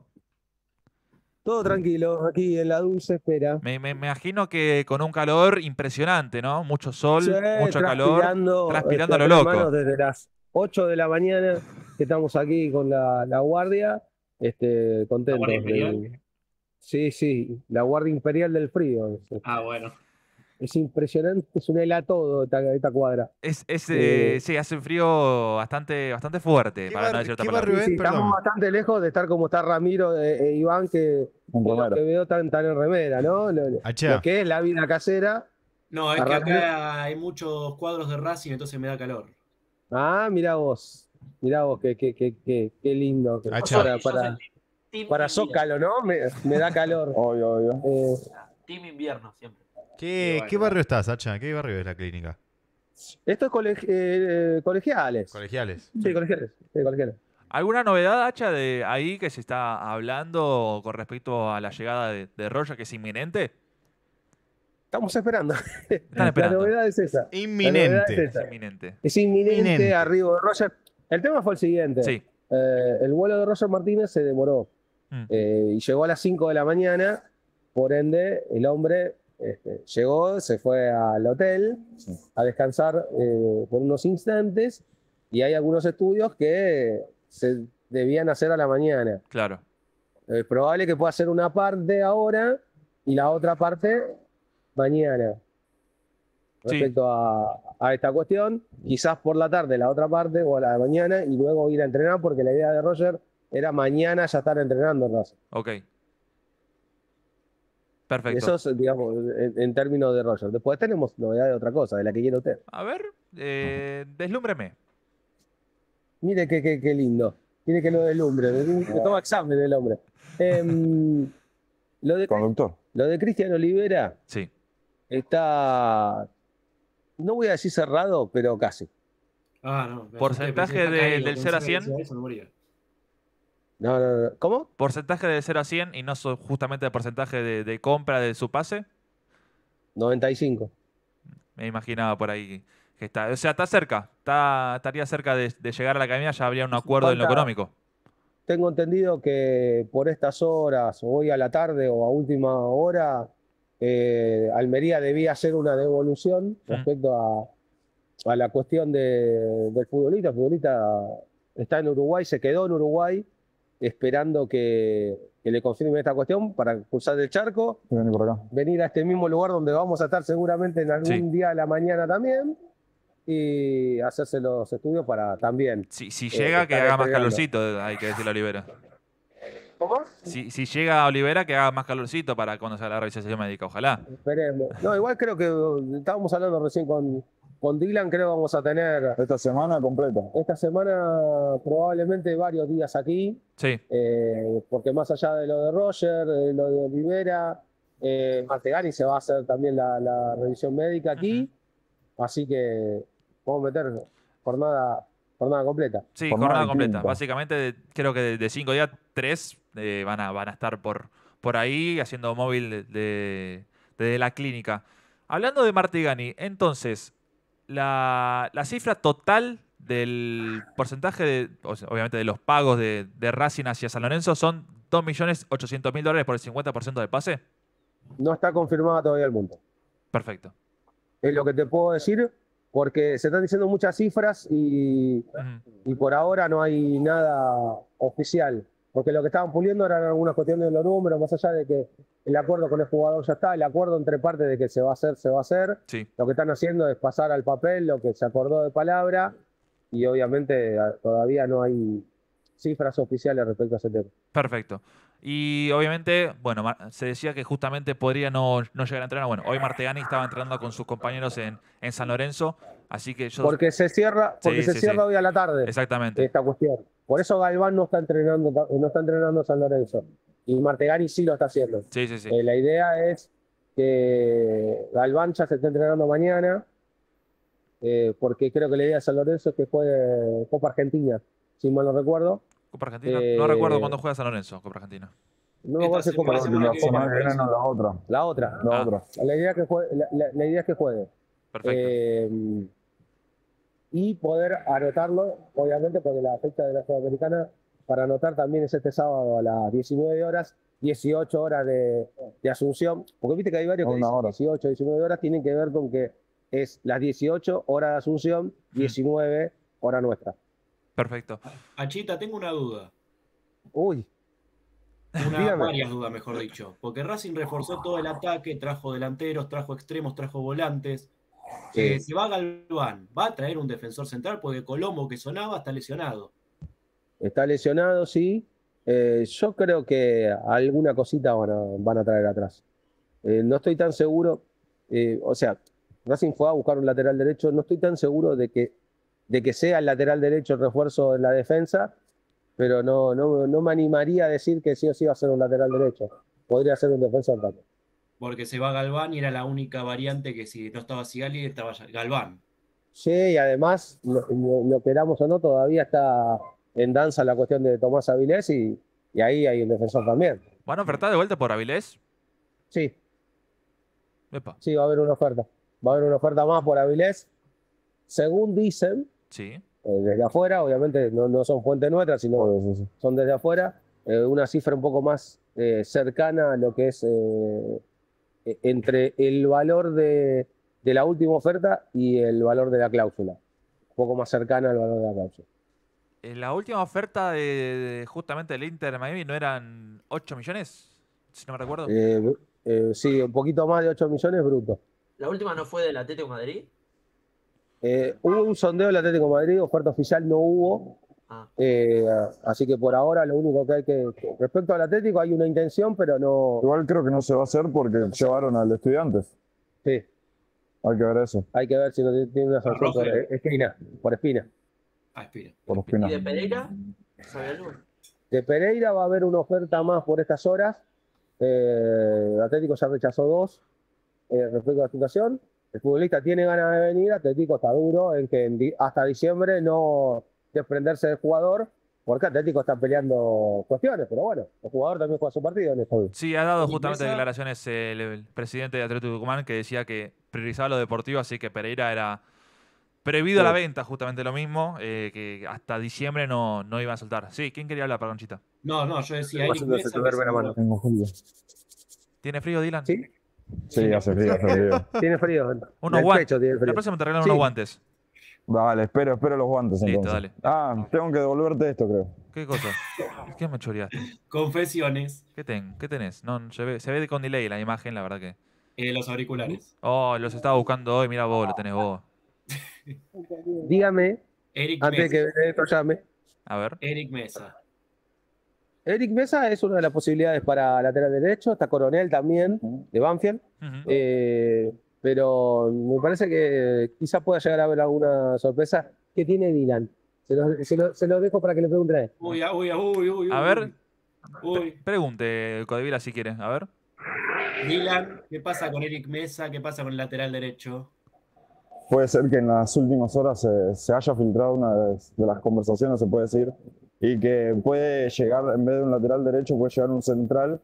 Todo mm. tranquilo, aquí en la dulce espera. Me, imagino que con un calor impresionante, ¿no? Mucho sol, mucho calor. Transpirando este, a lo loco. Desde las 8 de la mañana que estamos aquí con la, guardia, este, contentos. sí, sí, la guardia imperial del frío. Ah, bueno. Es impresionante, es un helatodo todo esta cuadra. Es, eh, eh, hace frío bastante, bastante fuerte, para estamos bastante lejos de estar como está Ramiro eh, e, Iván, que, veo tan, tan en remera, ¿no? Lo, que es la vida casera. No, es que acá hay muchos cuadros de Racing, entonces me da calor. Ah, mira vos, mira vos, qué, qué, qué, qué lindo. Para, Zócalo, ¿no? Me, da calor. obvio, obvio. team invierno siempre. ¿Qué, barrio estás, Hacha? ¿Qué barrio es la clínica? Esto es eh, colegiales. Colegiales. Sí, colegiales. ¿Alguna novedad, Hacha, de ahí que se está hablando con respecto a la llegada de, Roger, que es inminente? Estamos esperando. La novedad es esa. Inminente. Es, inminente. arriba de Roger. El tema fue el siguiente. Eh, el vuelo de Roger Martínez se demoró. Mm. Eh, y llegó a las 5 de la mañana. Por ende, el hombre este, llegó, se fue al hotel a descansar eh, por unos instantes y hay algunos estudios que se debían hacer a la mañana. Claro. Es probable que pueda hacer una parte ahora y la otra parte mañana. Respecto a, a, esta cuestión, quizás por la tarde la otra parte o a la mañana y luego ir a entrenar porque la idea de Roger era mañana ya estar entrenando, Ok. Perfecto. Eso es, digamos, en, términos de Roger. Después tenemos novedad de otra cosa, de la que quiere usted. A ver, deslumbreme eh, deslúmbreme. Mire qué, qué, lindo. Tiene que lo deslumbre. toma examen del hombre. Em, lo de, Conductor. Lo de Cristian Olivera. Sí. Está. No voy a decir cerrado, pero casi. Ah, no. Porcentaje del 0 a 100. Eso, no moría. No, no, ¿Cómo? Porcentaje de 0 a 100 y no justamente el porcentaje de, compra de su pase. 95. Me imaginaba por ahí que está. O sea, está cerca. estaría cerca de, llegar a la academia, ya habría un pues acuerdo en lo económico. Tengo entendido que por estas horas, hoy a la tarde o a última hora, eh, Almería debía hacer una devolución mm. respecto a, la cuestión del futbolista. El futbolista está en Uruguay, se quedó en Uruguay esperando que, le confirmen esta cuestión para cruzar el charco, venir, a este mismo lugar donde vamos a estar seguramente en algún día de la mañana también y hacerse los estudios para también. Si, eh, llega, que haga más calorcito, hay que decirle a Olivera. ¿Cómo? Si, si llega a Olivera, que haga más calorcito para cuando sea la realización médica, ojalá. Esperemos. No, igual creo que estábamos hablando recién con, con Dylan creo vamos a tener... Esta semana completa. Esta semana probablemente varios días aquí. Sí. Eh, porque más allá de lo de Roger, de lo de Rivera, eh, Martegani se va a hacer también la, revisión médica aquí. Así que vamos a meter jornada, jornada completa. Sí, jornada, completa. Básicamente creo que de, cinco días, tres eh, van, a, van a estar por, por ahí haciendo móvil de, la clínica. Hablando de Martigani, entonces, la, cifra total del porcentaje, de, obviamente, de los pagos de, de Racing hacia San Lorenzo son 2.800.000 dólares por el 50% de pase. No está confirmada todavía el mundo. Perfecto. Es lo que te puedo decir, porque se están diciendo muchas cifras y por ahora no hay nada oficial porque lo que estaban puliendo eran algunas cuestiones de los números, más allá de que el acuerdo con el jugador ya está, el acuerdo entre partes de que se va a hacer, se va a hacer. Lo que están haciendo es pasar al papel lo que se acordó de palabra y obviamente ah, todavía no hay cifras oficiales respecto a ese tema. Perfecto. Y obviamente, bueno, se decía que justamente podría no, no llegar a entrenar. Bueno, hoy Martegani estaba entrenando con sus compañeros en, en San Lorenzo que Porque se cierra, porque se cierra hoy a la tarde. Exactamente. Esta cuestión. Por eso Galván no está entrenando, no está entrenando San Lorenzo. Y Martegari sí lo está haciendo. Eh, la idea es que Galván ya se esté entrenando mañana, eh, porque creo que la idea de San Lorenzo es que juegue Copa Argentina, si mal no recuerdo. Copa Argentina, no eh, recuerdo cuándo juega San Lorenzo, Copa Argentina. No me Copa Argentina. La, otra. La otra. Ah. idea la idea es que juegue. Perfecto y poder anotarlo, obviamente, porque la fecha de la Americana para anotar también es este sábado a las 19 horas, 18 horas de, Asunción, porque viste que hay varios que dicen 18, 19 horas, tienen que ver con que es las 18 horas de Asunción, 19 mm. hora nuestra. Perfecto. Achita, tengo una duda. Uy. Una, varias dudas, mejor dicho. Porque Racing reforzó todo el ataque, trajo delanteros, trajo extremos, trajo volantes. Eh, que se va Galván, va a traer un defensor central porque Colombo que sonaba está lesionado. Está lesionado, sí. Eh, yo creo que alguna cosita van a, traer atrás. Eh, no estoy tan seguro, o sea, Racing fue a buscar un lateral derecho, no estoy tan seguro de que, sea el lateral derecho el refuerzo en la defensa, pero no, me animaría a decir que sí o sí va a ser un lateral derecho. Podría ser un defensor porque se va Galván y era la única variante que si no estaba Sigali estaba Galván. Sí, y además, lo, queramos o no, todavía está en danza la cuestión de Tomás Avilés y, ahí hay un defensor también. ¿Van a ofertar de vuelta por Avilés? Sí. Sí, va a haber una oferta. Va a haber una oferta más por Avilés. Según dicen, sí. Eh, desde afuera, obviamente no, son fuentes nuestras, sino son desde afuera, eh, una cifra un poco más eh, cercana a lo que es eh, entre el valor de, la última oferta y el valor de la cláusula. Un poco más cercana al valor de la cláusula. Eh, la última oferta de, justamente del Inter Miami no eran 8 millones, si no me recuerdo. Eh, sí, un poquito más de 8 millones brutos. ¿La última no fue del Atlético Madrid? hubo un sondeo del Atlético Madrid, oferta oficial no hubo, Ah. Eh, así que por ahora lo único que hay que, Respecto al Atlético hay una intención, pero no... Igual creo que no se va a hacer porque llevaron al Estudiantes. Sí. Hay que ver eso. Hay que ver si no tiene una sanción por eh, Espina. Por Espina. Espina. de Pereira? De Pereira va a haber una oferta más por estas horas. el eh, Atlético ya rechazó dos respecto a la situación. El futbolista tiene ganas de venir, Atlético está duro en que hasta diciembre no, desprenderse del jugador, porque Atlético está peleando cuestiones, pero bueno, el jugador también juega su partido en este. Sí, ha dado justamente declaraciones el, presidente de Atlético Tucumán que decía que priorizaba lo deportivo, así que Pereira era prohibido la venta, justamente lo mismo, eh, que hasta diciembre no, no iba a soltar. Sí, ¿quién quería hablar, Paronchita? No, no, yo decía... ¿Tiene frío, Dylan? Sí. Sí, hace frío, hace frío. Tiene frío. Unos guantes. La próxima te regalan unos guantes. Vale, espero, espero los guantes. Listo, dale. Ah, tengo que devolverte esto, creo. ¿Qué cosa? ¿Qué me Confesiones. ¿Qué, ten? ¿Qué tenés? No, se ve, se ve con delay la imagen, la verdad que. Eh, los auriculares. Oh, los estaba buscando hoy, mira vos, lo tenés vos. Dígame, Eric antes Mesa. que esto llame. A ver. Eric Mesa. Eric Mesa es una de las posibilidades para lateral derecho, está Coronel también, de Banfield. eh, pero me parece que quizás pueda llegar a haber alguna sorpresa. ¿Qué tiene Dylan? Se lo, dejo para que le pregunte. Uy, ah, ah, uy, uy, uy, A ver, pregunte, Codivila, si quieres A ver. Dylan, ¿qué pasa con Eric Mesa? ¿Qué pasa con el lateral derecho? Puede ser que en las últimas horas se, haya filtrado una de las conversaciones, se puede decir, y que puede llegar, en vez de un lateral derecho, puede llegar un central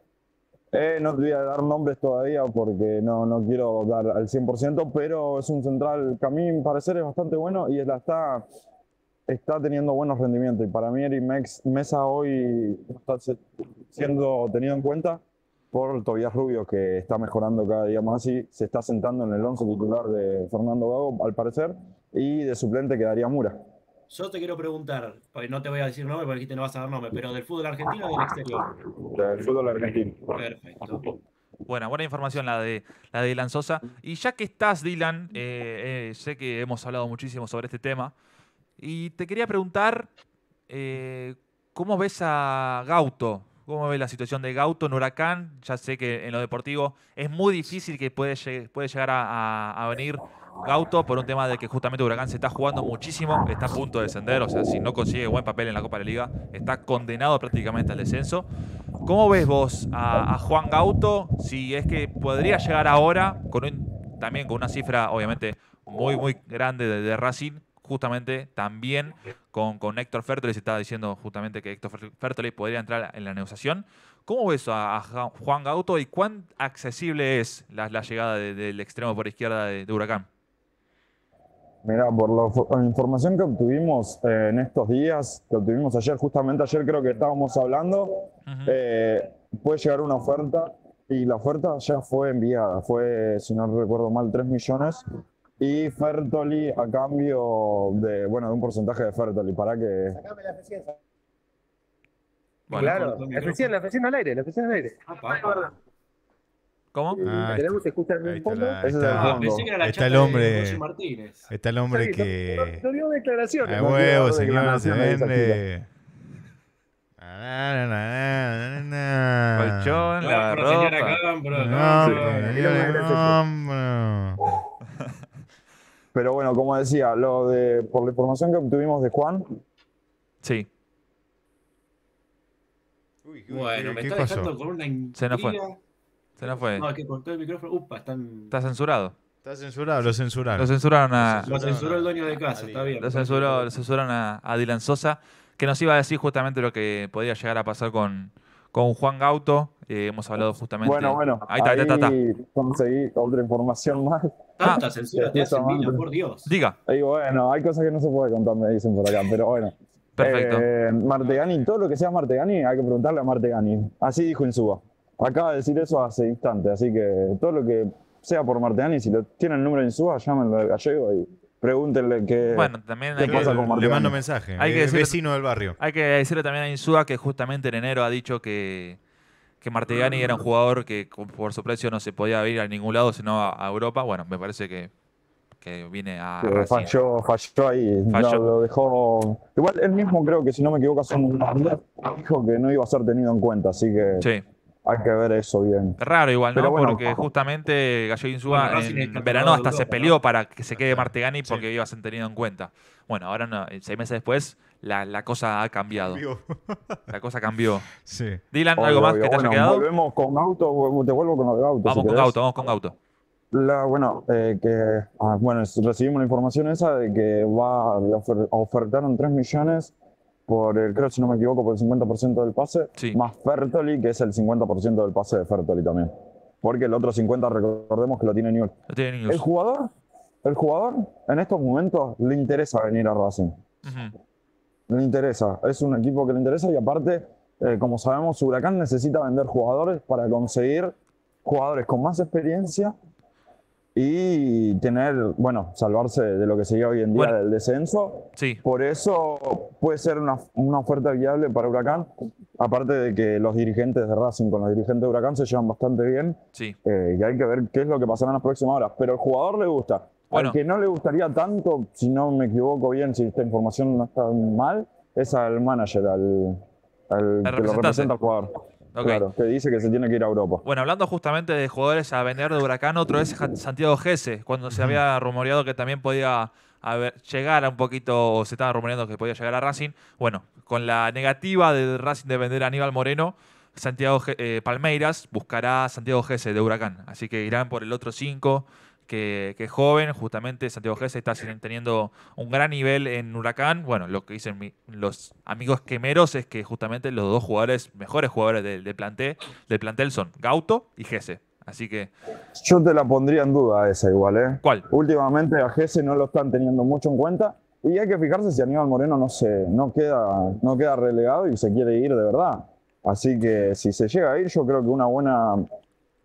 eh, no te voy a dar nombres todavía porque no, quiero dar al 100%, pero es un central que a mí me parecer es bastante bueno y está, está teniendo buenos rendimientos. Y para mí Eric Mesa hoy está siendo tenido en cuenta por Tobias Rubio, que está mejorando cada día más y se está sentando en el once titular de Fernando Gago, al parecer, y de suplente quedaría Mura. Yo te quiero preguntar, no te voy a decir nombre porque dijiste no vas a dar nombre, pero del fútbol argentino o del exterior. Del fútbol argentino. Perfecto. Buena, buena información la de, la de Dylan Sosa. Y ya que estás, Dylan, eh, eh, sé que hemos hablado muchísimo sobre este tema. Y te quería preguntar, eh, ¿cómo ves a Gauto? ¿Cómo ves la situación de Gauto en Huracán? Ya sé que en lo deportivo es muy difícil que puede, puede llegar a venir Gauto por un tema de que justamente Huracán se está jugando muchísimo, está a punto de descender, o sea, si no consigue buen papel en la Copa de la Liga, está condenado prácticamente al descenso. ¿Cómo ves vos a, Juan Gauto si es que podría llegar ahora, también con una cifra obviamente muy, muy grande de, de Racing, justamente también con, con Héctor Fertoli, se estaba diciendo justamente que Héctor Fertoli podría entrar en la negociación. ¿Cómo ves a, Juan Gauto y cuán accesible es la, llegada del extremo por izquierda de Huracán? Mira, por la información que obtuvimos eh, en estos días, que obtuvimos ayer, justamente ayer creo que estábamos hablando, eh, puede llegar una oferta y la oferta ya fue enviada, fue, si no recuerdo mal, 3 millones y Fertoli a cambio de, bueno, de un porcentaje de Fertoli para que... Sacame la claro, la la al aire, la oficina al aire. Ah, ¿Cómo? Eh, ah, ¿Tenemos que escuchar bien fondo? Está, está, está, está, el hombre. Está el hombre que. No, dio declaraciones. huevos, ah, huevo, señor, se vende. Colchón, la ropa. Pero bueno, como decía, lo de, por la información que obtuvimos de Juan. Sí. Uy, uy, bueno, ¿qué, me está pasó? dejando con una intriga. Se nos fue. Se nos fue. No, es que cortó el micrófono. Upa, están... Está censurado. Está censurado, lo censuraron. Lo censuraron a. Lo censuró el dueño de casa, está bien. Lo, censuró, lo censuraron a, a, Dylan Sosa, que nos iba a decir justamente lo que podía llegar a pasar con, con Juan Gauto. Eh, hemos hablado justamente. Bueno, bueno. Ahí está, está, está, Conseguí otra información más. Ah, Tanta censura te por Dios. Diga. bueno, hay cosas que no se puede contar, me dicen por acá, pero bueno. Perfecto. Eh, Martegani, todo lo que sea Martegani, hay que preguntarle a Martegani. Así dijo Insuba. Acaba de decir eso hace instante, así que todo lo que sea por Martigani, si lo tienen el número de sua llámenlo al gallego y pregúntenle qué, bueno, también pasa Le mando mensaje, hay que decirle, vecino del barrio. Hay que decirle también a Insúa que justamente en enero ha dicho que, que Martigani era un jugador que por su precio no se podía ir a ningún lado sino a, Europa. Bueno, me parece que, que viene a. Eh, falló, falló ahí. lo dejó. Igual él mismo creo que, si no me equivoco, son dijo que no iba a ser tenido en cuenta, así que. Sí hay que ver eso bien. Raro igual, ¿no? porque justamente Gallo Insúa en, verano hasta se peleó para que se quede Martegani porque ibas iba a ser tenido en cuenta. Bueno, ahora no, eh, seis meses después la, la cosa ha cambiado. la cosa cambió. Sí. Dylan, ¿algo más que te bueno, haya quedado? Volvemos con auto, te vuelvo con lo de auto. Vamos con auto, vamos con auto. bueno, eh, que ah, bueno, recibimos la información esa de que va, a ofertar ofertaron 3 millones por el, creo si no me equivoco, por el 50% del pase, más Fertoli, que es el 50% del pase de Fertoli también. Porque el otro 50, recordemos que lo tiene Newell. El jugador, el jugador en estos momentos le interesa venir a Racing. Le interesa, es un equipo que le interesa y aparte, eh, como sabemos, Huracán necesita vender jugadores para conseguir jugadores con más experiencia y tener, bueno, salvarse de lo que sería hoy en día del descenso. Sí. Por eso puede ser una, una, oferta viable para Huracán, aparte de que los dirigentes de Racing con los dirigentes de Huracán se llevan bastante bien. Sí. Eh, y hay que ver qué es lo que pasará en las próximas horas. Pero al jugador le gusta. Bueno. Al que no le gustaría tanto, si no me equivoco bien, si esta información no está mal, es al manager, al, al que lo representa al jugador. Claro, que dice que se tiene que ir a Europa. Bueno, hablando justamente de jugadores a vender de Huracán, otro es Santiago Gese, cuando se había rumoreado que también podía llegar a un poquito, se estaba rumoreando que podía llegar a Racing. Bueno, con la negativa de Racing de vender a Aníbal Moreno, Santiago eh, Palmeiras buscará a Santiago Gese de Huracán. Así que irán por el otro 5 que, que, joven. Justamente Santiago Gese está teniendo un gran nivel en Huracán. Bueno, lo que dicen los amigos quemeros es que justamente los dos jugadores, mejores jugadores del, plantel, del plantel son Gauto y Gese. Así que. Yo te la pondría en duda esa igual, ¿eh? ¿Cuál? Últimamente a Gese no lo están teniendo mucho en cuenta. Y hay que fijarse si Aníbal Moreno no se, no queda, no queda relegado y se quiere ir de verdad. Así que si se llega a ir, yo creo que una buena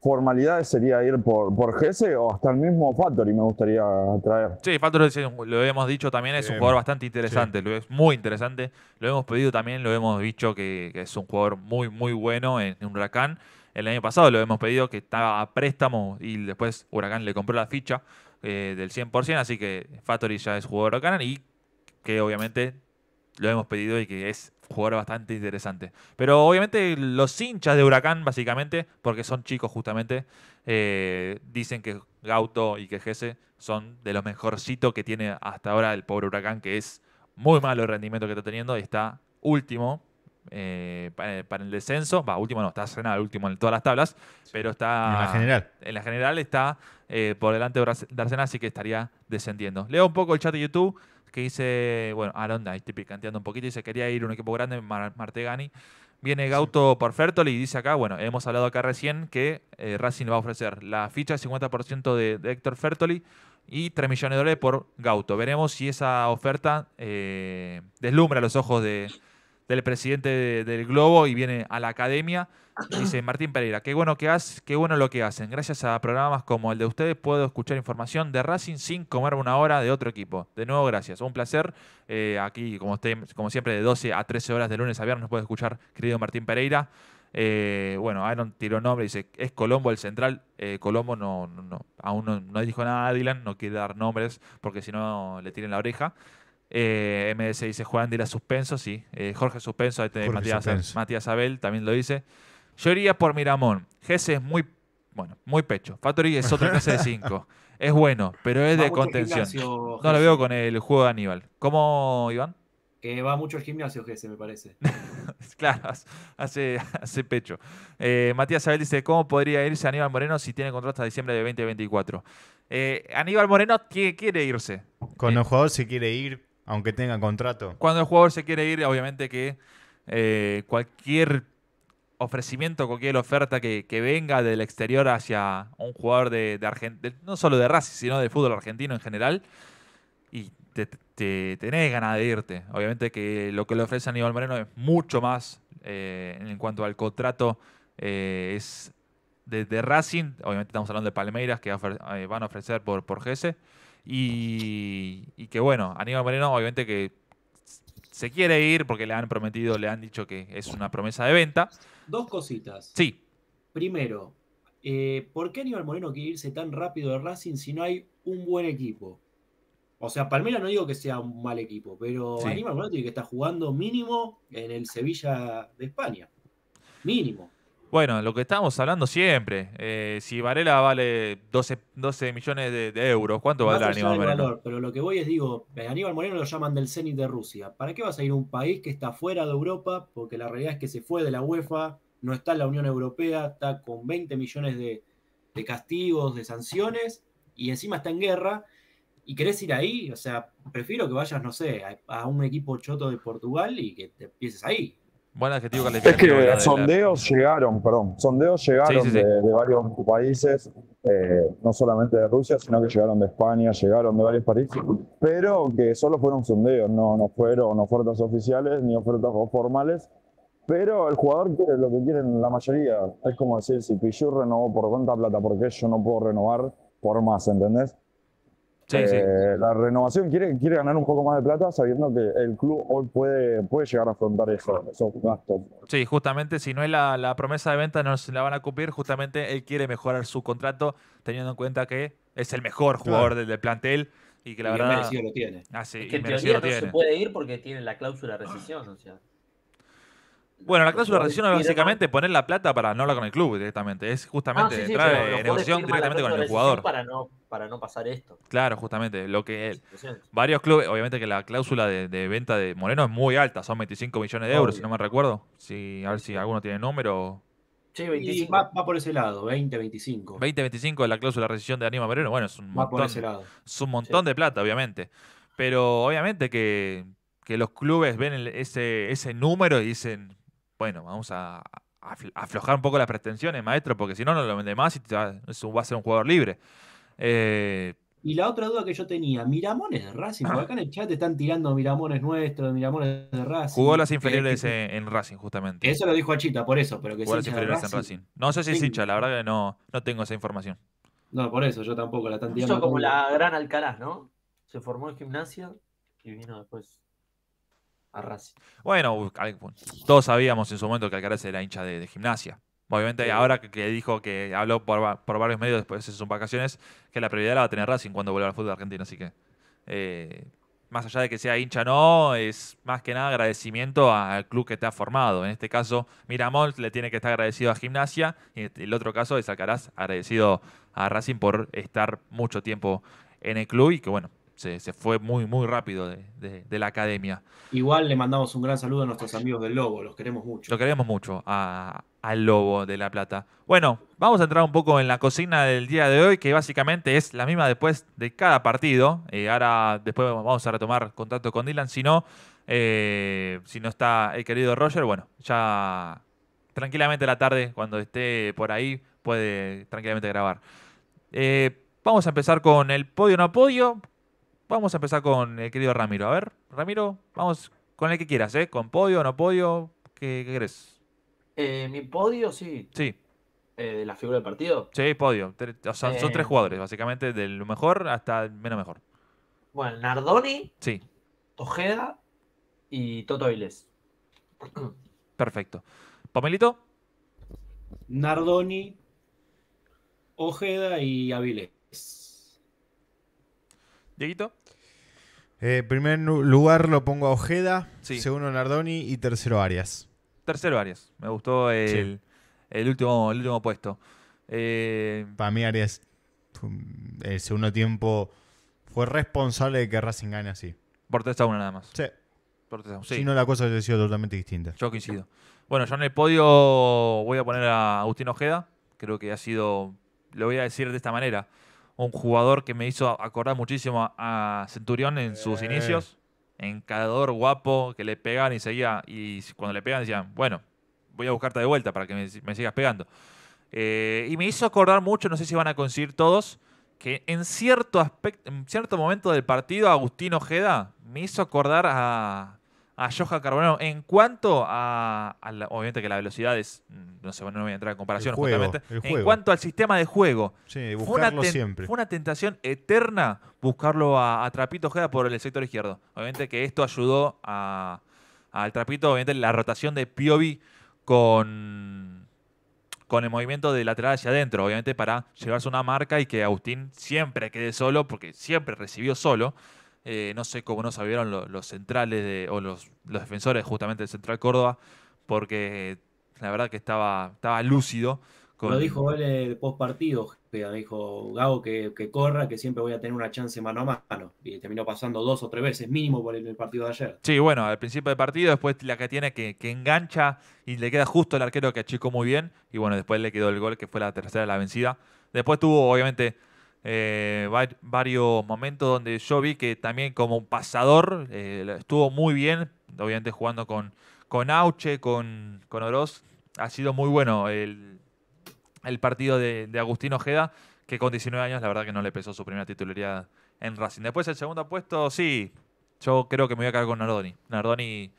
formalidades sería ir por, por o hasta el mismo Factory me gustaría traer. Sí, Factory lo hemos dicho también, es un jugador bastante interesante, es muy interesante, lo hemos pedido también, lo hemos dicho que, es un jugador muy, muy bueno en, Huracán. El año pasado lo hemos pedido que estaba a préstamo y después Huracán le compró la ficha eh, del 100%, así que Factory ya es jugador de Huracán y que obviamente lo hemos pedido y que es jugador bastante interesante. Pero obviamente los hinchas de Huracán, básicamente, porque son chicos justamente, eh, dicen que Gauto y que Gese son de los mejorcitos que tiene hasta ahora el pobre Huracán, que es muy malo el rendimiento que está teniendo. y Está último eh, eh, para el descenso. Va, último no, está Arsenal último en todas las tablas. Pero está. En la general. En la general está por delante de Arsenal, así que estaría descendiendo. Leo un poco el chat de YouTube que dice, bueno, Aronda, estoy picanteando un poquito, y se quería ir un equipo grande, Martegani. Viene Gauto por Fertoli y dice acá, bueno, hemos hablado acá recién que eh, Racing va a ofrecer la ficha 50% de, Héctor Fertoli y 3 millones de dólares por Gauto. Veremos si esa oferta eh, deslumbra los ojos del presidente del Globo y viene a la academia. Dice Martín Pereira, qué bueno, que has, qué bueno lo que hacen. Gracias a programas como el de ustedes puedo escuchar información de Racing sin comer una hora de otro equipo. De nuevo, gracias. Un placer. Eh, aquí, como, siempre, de 12 a 13 horas de lunes a viernes nos puede escuchar, querido Martín Pereira. Eh, bueno, Aaron tiró nombre, dice, es Colombo el central. Eh, Colombo no, no, aún no, dijo nada a Dylan, no quiere dar nombres porque si no le tiren la oreja. Eh, MDC dice Juan Díaz Suspenso, sí. Jorge Suspenso, ahí Matías, Matías Abel también lo dice. Yo iría por Miramón. Gese es muy, bueno, muy pecho. Factory es otro clase de 5. Es bueno, pero es de contención. no lo veo con el juego de Aníbal. ¿Cómo, Iván? Que va mucho al gimnasio, Gese, me parece. claro, hace, hace pecho. Eh, Matías Abel dice, ¿cómo podría irse Aníbal Moreno si tiene contrato hasta diciembre de 2024? Eh, Aníbal Moreno quiere, irse. Cuando eh, el jugador se quiere ir, aunque tenga contrato. Cuando el jugador se quiere ir, obviamente que cualquier ofrecimiento, cualquier oferta que, venga del exterior hacia un jugador de, Argentina, no solo de Racing, sino del fútbol argentino en general, y te, tenés ganas de irte. Obviamente que lo que le ofrece Aníbal Moreno es mucho más eh, en cuanto al contrato, eh, es de, Racing, obviamente estamos hablando de Palmeiras, que eh, van a ofrecer por, por y, y que bueno, Aníbal Moreno obviamente que se quiere ir porque le han prometido, le han dicho que es una promesa de venta. Dos cositas. Sí. Primero, eh, ¿por qué Aníbal Moreno quiere irse tan rápido de Racing si no hay un buen equipo? O sea, Palmera no digo que sea un mal equipo, pero Aníbal Moreno tiene que estar jugando mínimo en el Sevilla de España. Mínimo. Bueno, lo que estábamos hablando siempre, eh, si Varela vale 12, millones de, euros, ¿cuánto vale Aníbal Moreno? pero lo que voy es, digo, Aníbal Moreno lo llaman del Zenit de Rusia. ¿Para qué vas a ir a un país que está fuera de Europa? Porque la realidad es que se fue de la UEFA, no está en la Unión Europea, está con 20 millones de, castigos, de sanciones, y encima está en guerra. ¿Y querés ir ahí? O sea, prefiero que vayas, no sé, a, un equipo choto de Portugal y que te empieces ahí. Es que ¿eh? sondeos llegaron, perdón, sondeos llegaron De, varios países, eh, no solamente de Rusia, sino que llegaron de España, llegaron de varios países, pero que solo fueron sondeos, no, no fueron ofertas oficiales ni ofertas formales. Pero el jugador quiere lo que quieren la mayoría. Es como decir, si Pichu renovó por cuánta plata, porque yo no puedo renovar por más, ¿entendés? Eh, la renovación quiere, quiere ganar un poco más de plata sabiendo que el club hoy puede, puede llegar a afrontar eso, esos gastos. Sí, justamente si no es la, promesa de venta, no se la van a cumplir. Justamente él quiere mejorar su contrato teniendo en cuenta que es el mejor jugador del, plantel y que la verdad. merecido lo tiene. se puede ir porque tiene la cláusula de rescisión. O sea. Bueno, la cláusula de rescisión es básicamente poner la plata para no hablar con el club directamente. Es justamente ah, entrar en negociación directamente con el jugador. Para no, para no pasar esto. Claro, justamente. Lo que Varios clubes, obviamente que la cláusula de, venta de Moreno es muy alta, son 25 millones de euros, si no me recuerdo. Si, a ver si alguno tiene número. Sí, Va, por ese lado, 20, 25. 20, 25 es la cláusula de rescisión de Anima Moreno. Bueno, es un montón, un montón de plata, obviamente. Pero obviamente que, que los clubes ven ese, ese número y dicen, bueno, vamos a, aflojar un poco las pretensiones, maestro, porque si no, no lo vende más y va a ser un jugador libre. Eh, y la otra duda que yo tenía, Miramones de Racing, porque acá en el chat te están tirando Miramones nuestros, Miramones de Racing. Jugó las inferiores eh, en, Racing, justamente. Eso lo dijo Achita, por eso, pero que Jugó las inferiores en Racing. No sé si es hincha, la verdad que no, no tengo esa información. No, por eso yo tampoco la están tirando. Eso como la gran Alcaraz, ¿no? Se formó en gimnasia y vino después a Racing. Bueno, uh, todos sabíamos en su momento que Alcaraz era hincha de, gimnasia. Obviamente ahora que, dijo que habló por, varios medios después de sus vacaciones que la prioridad la va a tener Racing cuando vuelva al fútbol argentino, así que eh, más allá de que sea hincha no, es más que nada agradecimiento al club que te ha formado. En este caso, Miramont le tiene que estar agradecido a Gimnasia y en el otro caso es Alcaraz agradecido a Racing por estar mucho tiempo en el club y que bueno, se, fue muy, muy rápido de, la academia. Igual le mandamos un gran saludo a nuestros amigos del Lobo, los queremos mucho. Los queremos mucho al Lobo de La Plata. Bueno, vamos a entrar un poco en la cocina del día de hoy, que básicamente es la misma después de cada partido. Eh, ahora, después vamos a retomar contacto con Dylan, si no, eh, si no está el querido Roger, bueno, ya tranquilamente la tarde, cuando esté por ahí, puede tranquilamente grabar. Eh, vamos a empezar con el podio no podio. Vamos a empezar con el querido Ramiro. A ver, Ramiro, vamos con el que quieras, ¿eh? Con podio, no podio, ¿qué, crees? Eh, mi podio, sí. Sí. Eh, ¿De la figura del partido? Sí, podio. son eh. tres jugadores, básicamente, del mejor hasta el menos mejor. Bueno, Nardoni. Sí. Ojeda y Toto Avilés. Perfecto. ¿Pamelito? Nardoni, Ojeda y Avilés. Dieguito. En eh, primer lugar lo pongo a Ojeda, sí. segundo Nardoni y tercero Arias. Tercero Arias. Me gustó el, último, puesto. Eh, Para mí Arias el segundo tiempo fue responsable de que Racing gane así. Por 3 a 1 nada más. Sí. Si no, la cosa ha sido totalmente distinta. Yo coincido. Bueno, yo en el podio voy a poner a Agustín Ojeda. Creo que ha sido, lo voy a decir de esta manera, un jugador que me hizo acordar muchísimo a Centurión en sus eh. inicios. Encadador guapo, que le pegaban y seguía. Y cuando le pegaban decían, bueno, voy a buscarte de vuelta para que me, sigas pegando. Eh, y me hizo acordar mucho, no sé si van a conseguir todos, que en cierto aspecto, en cierto momento del partido, Agustín Ojeda me hizo acordar a, a Joja Carbonero en cuanto a, obviamente que la velocidad es, mm, no sé, no voy a entrar en comparación justamente, en cuanto al sistema de juego. Sí, buscarlo fue una siempre. Fue una tentación eterna buscarlo a, Trapito Ojeda por el sector izquierdo. Obviamente que esto ayudó a, al Trapito, obviamente la rotación de Piovi con con el movimiento de lateral hacia adentro, obviamente para llevarse una marca y que Agustín siempre quede solo, porque siempre recibió solo. Eh, no sé cómo no sabieron los centrales de, o los, los, defensores justamente del Central Córdoba, porque la verdad que estaba, estaba lúcido. Lo dijo él el post partido, dijo Gago que, corra, que siempre voy a tener una chance mano a mano. Y terminó pasando dos o tres veces mínimo por el, partido de ayer. Sí, bueno, al principio del partido, después la que tiene que, que engancha y le queda justo el arquero que achicó muy bien. Y bueno, después le quedó el gol que fue la tercera de la vencida. Después tuvo, obviamente, eh, varios momentos donde yo vi que también como un pasador eh, estuvo muy bien, obviamente jugando con, con Auche, con, Oroz. Ha sido muy bueno el, partido de, Agustín Ojeda, que con 19 años la verdad que no le pesó su primera titularidad en Racing. Después el segundo puesto, sí, yo creo que me voy a quedar con Nardoni. Nardoni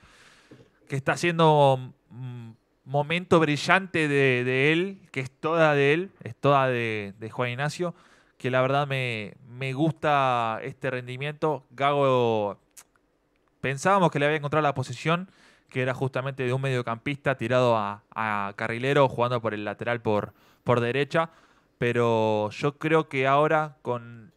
que está haciendo un mm, momento brillante de, él, que es toda de él, es toda de Juan Ignacio que la verdad me, gusta este rendimiento. Gago, pensábamos que le había encontrado la posición, que era justamente de un mediocampista tirado a, carrilero, jugando por el lateral por, por derecha. Pero yo creo que ahora con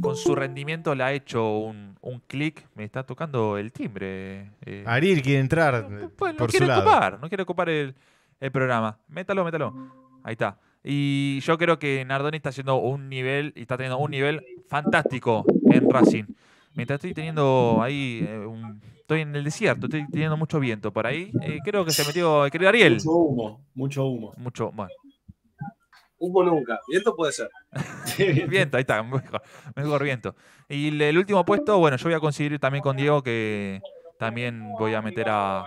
con su rendimiento le ha hecho un, un clic. Me está tocando el timbre. Eh. Ariel quiere entrar. No, quiere ocupar, no quiere ocupar el, el, programa. Métalo, métalo. Ahí está. Y yo creo que Nardoni está haciendo un nivel y está teniendo un nivel fantástico en Racing. Mientras estoy teniendo ahí eh, estoy en el desierto, estoy teniendo mucho viento por ahí. Eh, creo que se metió querido Ariel. Mucho humo, mucho humo. Mucho, bueno. Humo nunca, viento puede ser. viento, ahí está, mejor, viento. Y el último puesto, bueno, yo voy a conseguir también con Diego que también voy a meter a,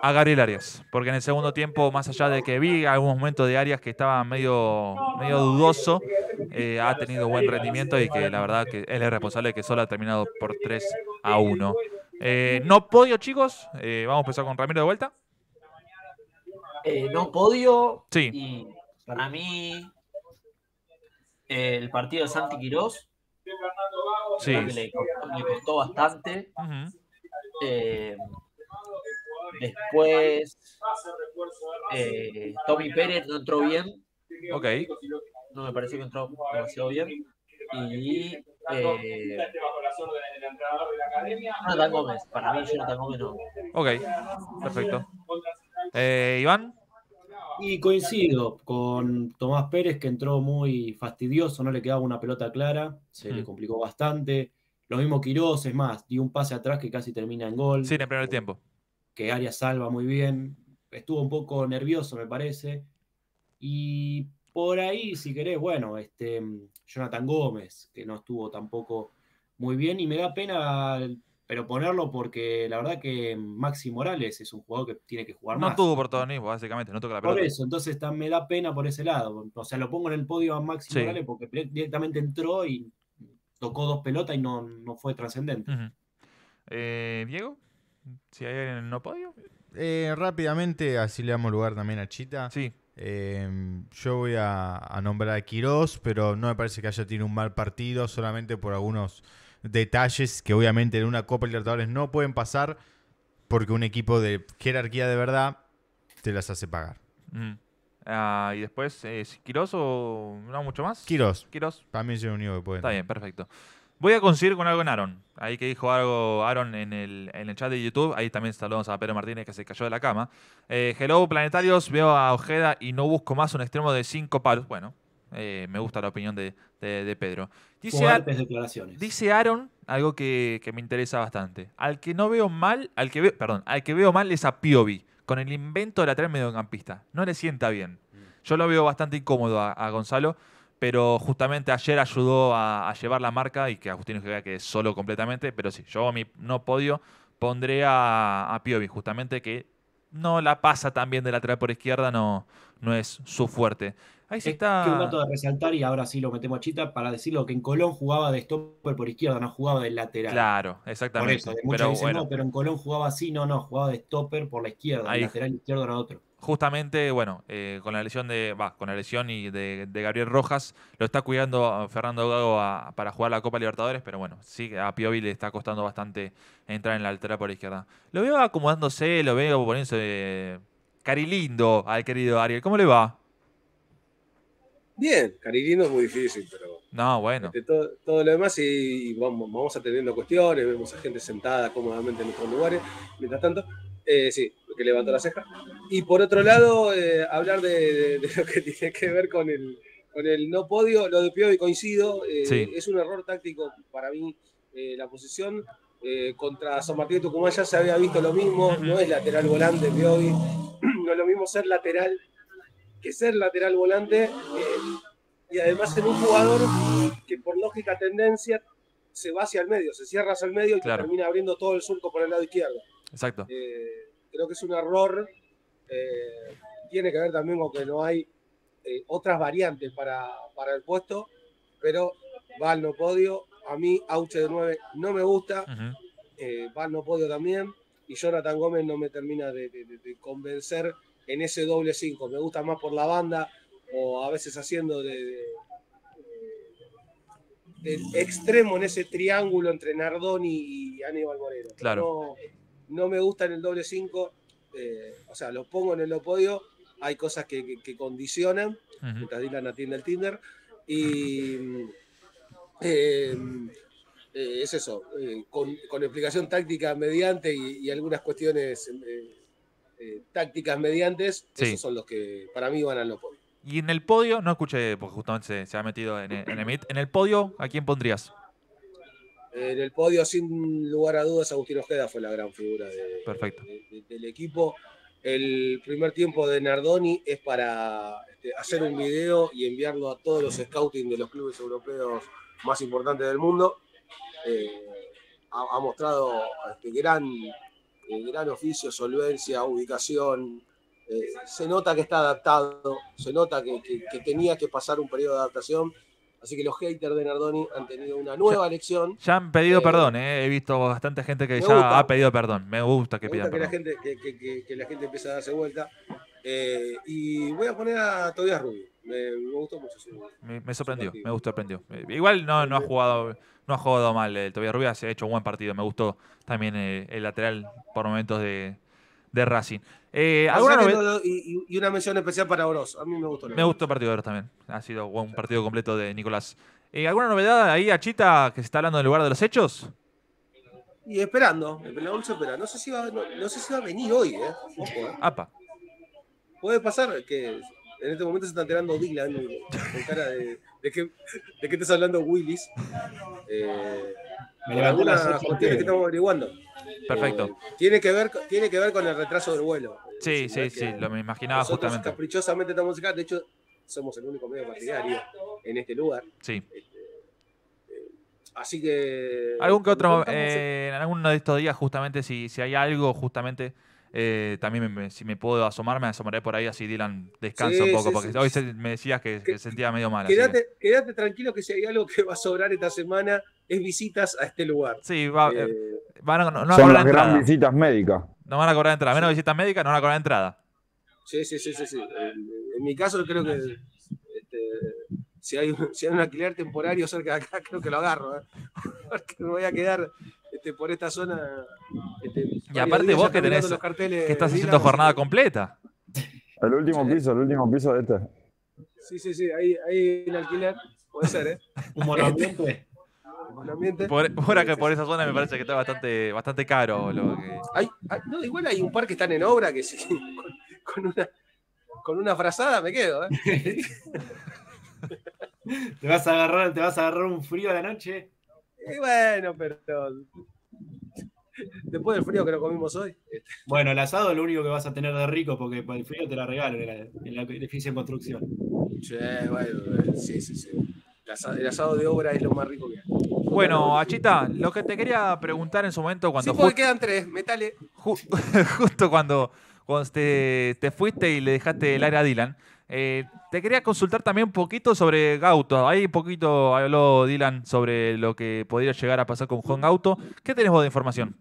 a Gabriel Arias, porque en el segundo tiempo, más allá de que vi algún momento de Arias que estaba medio, medio dudoso, eh, ha tenido buen rendimiento y que la verdad que él es responsable de que solo ha terminado por 3 a 1. Eh, no podio, chicos. Eh, vamos a empezar con Ramiro de vuelta. no podio. Sí. Y para mí, el partido de Santi Quiroz Sí. Le, costó bastante. Después, eh, Tommy Pérez no entró bien. Ok. No me pareció que entró demasiado bien. Y. Eh, Jonathan Gómez. Para mí, Jonathan Gómez no. Ok, perfecto. Eh, Iván. Y coincido con Tomás Pérez, que entró muy fastidioso, no le quedaba una pelota clara, se le mm. complicó bastante. Lo mismo Quiroz, es más, dio un pase atrás que casi termina en gol. Sí, en el primer tiempo que Arias salva muy bien, estuvo un poco nervioso me parece, y por ahí, si querés, bueno, este, mm, Jonathan Gómez, que no estuvo tampoco muy bien, y me da pena pero ponerlo porque la verdad que Maxi Morales es un jugador que tiene que jugar más. No tuvo protagonismo, básicamente, no toca la pelota. Por eso, entonces me da pena por ese lado. O sea, lo pongo en el podio a Maxi Morales porque directamente entró y tocó dos pelotas y no, fue trascendente. Eh, Diego. Si hay alguien en el no podio. Eh, rápidamente, así le damos lugar también a Chita. Sí. Eh, yo voy a, nombrar a Quiroz, pero no me parece que haya tenido un mal partido, solamente por algunos detalles que obviamente en una Copa Libertadores no pueden pasar, porque un equipo de jerarquía de verdad te las hace pagar. Mm. Ah, y después, eh, ¿Quirós o no mucho más? Quirós. Quiroz. También es el único que Está bien, perfecto. Voy a coincidir con algo en Aaron. Ahí que dijo algo Aaron en el, en el chat de YouTube. Ahí también saludamos a Pedro Martínez que se cayó de la cama. Eh, hello, planetarios. Veo a Ojeda y no busco más un extremo de cinco palos. Bueno, eh, me gusta la opinión de, Pedro. Dice, declaraciones. dice Aaron algo que, me interesa bastante. Al que no veo mal, al que perdón, al que veo mal es a Piovi, con el invento de la tres mediocampista. No le sienta bien. Mm. Yo lo veo bastante incómodo a Gonzalo pero justamente ayer ayudó a, llevar la marca y que Agustín Ojeda quede solo completamente, pero sí, yo a mi no podio pondré a, a Piovi, justamente que no la pasa tan bien de lateral por izquierda, no, no es su fuerte. Ahí eh, está. Es que un dato de resaltar, y ahora sí lo metemos a Chita, para decirlo que en Colón jugaba de stopper por izquierda, no jugaba de lateral. Claro, exactamente. Por eso, muchos pero dicen, bueno. no, pero en Colón jugaba así, no, no, jugaba de stopper por la izquierda, lateral izquierdo era otro justamente, bueno, eh, con la lesión de, con la lesión y de, Gabriel Rojas, lo está cuidando ah, Fernando ah, para jugar la Copa Libertadores, pero bueno, sí, a Piovi le está costando bastante entrar en la altera por izquierda. Lo veo acomodándose, lo veo poniéndose eh, carilindo al querido Ariel. ¿Cómo le va? Bien, carilindo es muy difícil, pero... No, bueno. Este, todo, lo demás y, vamos, vamos atendiendo cuestiones, vemos a gente sentada cómodamente en nuestros lugares. Mientras tanto, eh, sí, que levantó la ceja. Y por otro lado, eh, hablar de, lo que tiene que ver con el, el no podio, lo de Piovi coincido, eh, es un error táctico para mí eh, la posición. contra San Martín de Tucumán ya se había visto lo mismo, no es lateral volante Piovi, no es lo mismo ser lateral que ser lateral volante y además en un jugador que por lógica tendencia se va hacia el medio, se cierra hacia el medio y termina abriendo todo el surco por el lado izquierdo. Exacto creo que es un error. Eh, tiene que ver también con que no hay eh, otras variantes para, para, el puesto, pero Val no podio. A mí, Auche de 9 no me gusta. Eh, Val no podio también. Y Jonathan Gómez no me termina de, convencer en ese doble 5. Me gusta más por la banda o a veces haciendo de, extremo en ese triángulo entre Nardoni y Aníbal Moreno. Claro no me gusta en el doble 5, eh, o sea, los pongo en el podio hay cosas que, que, condicionan, uh mientras Dylan el Tinder, y eh, eh, es eso, con, explicación táctica mediante y, algunas cuestiones tácticas mediante esos son los que para mí van al podio Y en el podio, no escuché, porque justamente se, ha metido en el, en el podio, ¿a quién pondrías? En el podio, sin lugar a dudas, Agustín Ojeda fue la gran figura del equipo. El primer tiempo de Nardoni es para este, hacer un video y enviarlo a todos los scouting de los clubes europeos más importantes del mundo. Eh, ha, mostrado este, gran, eh, gran oficio, solvencia, ubicación. Eh, se nota que está adaptado, se nota que, que tenía que pasar un periodo de adaptación Así que los haters de Nardoni han tenido una nueva elección. Ya han pedido eh, perdón, eh. he visto bastante gente que ya ha pedido perdón. Me gusta que pidan que La gente, que, la gente empiece a darse vuelta. Eh, y voy a poner a Tobias Rubio. Me, gustó mucho me, sorprendió, me gustó, sorprendió. Igual no, no ha jugado no ha jugado mal el Tobias Rubio, se ha hecho un buen partido. Me gustó también el lateral por momentos de, de Racing. Eh, y, una mención especial para Oroz. A mí me gustó. Me gustó el partido de Oroz también. Ha sido un partido completo de Nicolás. Eh, ¿Alguna novedad ahí, Achita, que se está hablando del lugar de los hechos? Y esperando, se espera. No sé, si va, a venir hoy, ¿eh? eh. Puede pasar que en este momento se está enterando Dylan con cara de ¿De qué, estás hablando, Willis? Eh, Me algunas cuestiones que estamos averiguando. Perfecto. Eh, tiene, que ver, tiene que ver con el retraso del vuelo. Sí, sí, sí, lo me imaginaba nosotros justamente. Caprichosamente estamos acá, de hecho, somos el único medio partidario en este lugar. Sí. Eh, así que. Algún que otro, eh, en alguno de estos días, justamente, si, si hay algo, justamente eh, también si me puedo asomar, me asomaré por ahí así Dylan descansa un poco, porque hoy me decías que, sentía medio mal. Quédate, tranquilo que si hay algo que va a sobrar esta semana es visitas a este lugar. Sí, eh, eh, van a, no, son van a las grandes visitas médicas. No van a cobrar entrada, menos visitas médicas, no van a cobrar entrada. Sí, sí, sí, sí. En, mi caso creo que este, si, hay, un alquiler temporario cerca de acá, creo que lo agarro, porque me voy a quedar este, por esta zona. Este, y aparte vos que tenés, que estás haciendo jornada completa. El último piso, el último piso de este. Sí, sí, sí, ahí, ahí alquiler, puede ser, ¿eh? Un monoambiente. Este, por, por esa zona me parece que está bastante, bastante caro. hay, no, igual hay un par que están en obra que con, una, con una frazada me quedo. ¿eh? te, vas a agarrar, te vas a agarrar un frío a la noche. Y bueno, perdón después del frío que lo comimos hoy. Este, bueno, el asado es lo único que vas a tener de rico, porque para el frío te la regalo en, la, edificio en construcción. Eh, sí, sí, sí, El asado, de obra es lo más rico que hay. Bueno, Achita, lo que te quería preguntar en su momento cuando. Sí, quedan tres, metale. justo cuando, cuando te, te, fuiste y le dejaste el aire a Dylan. Eh, le quería consultar también un poquito sobre Gauto. Ahí un poquito habló Dylan sobre lo que podría llegar a pasar con Juan Gauto. ¿Qué tenés vos de información?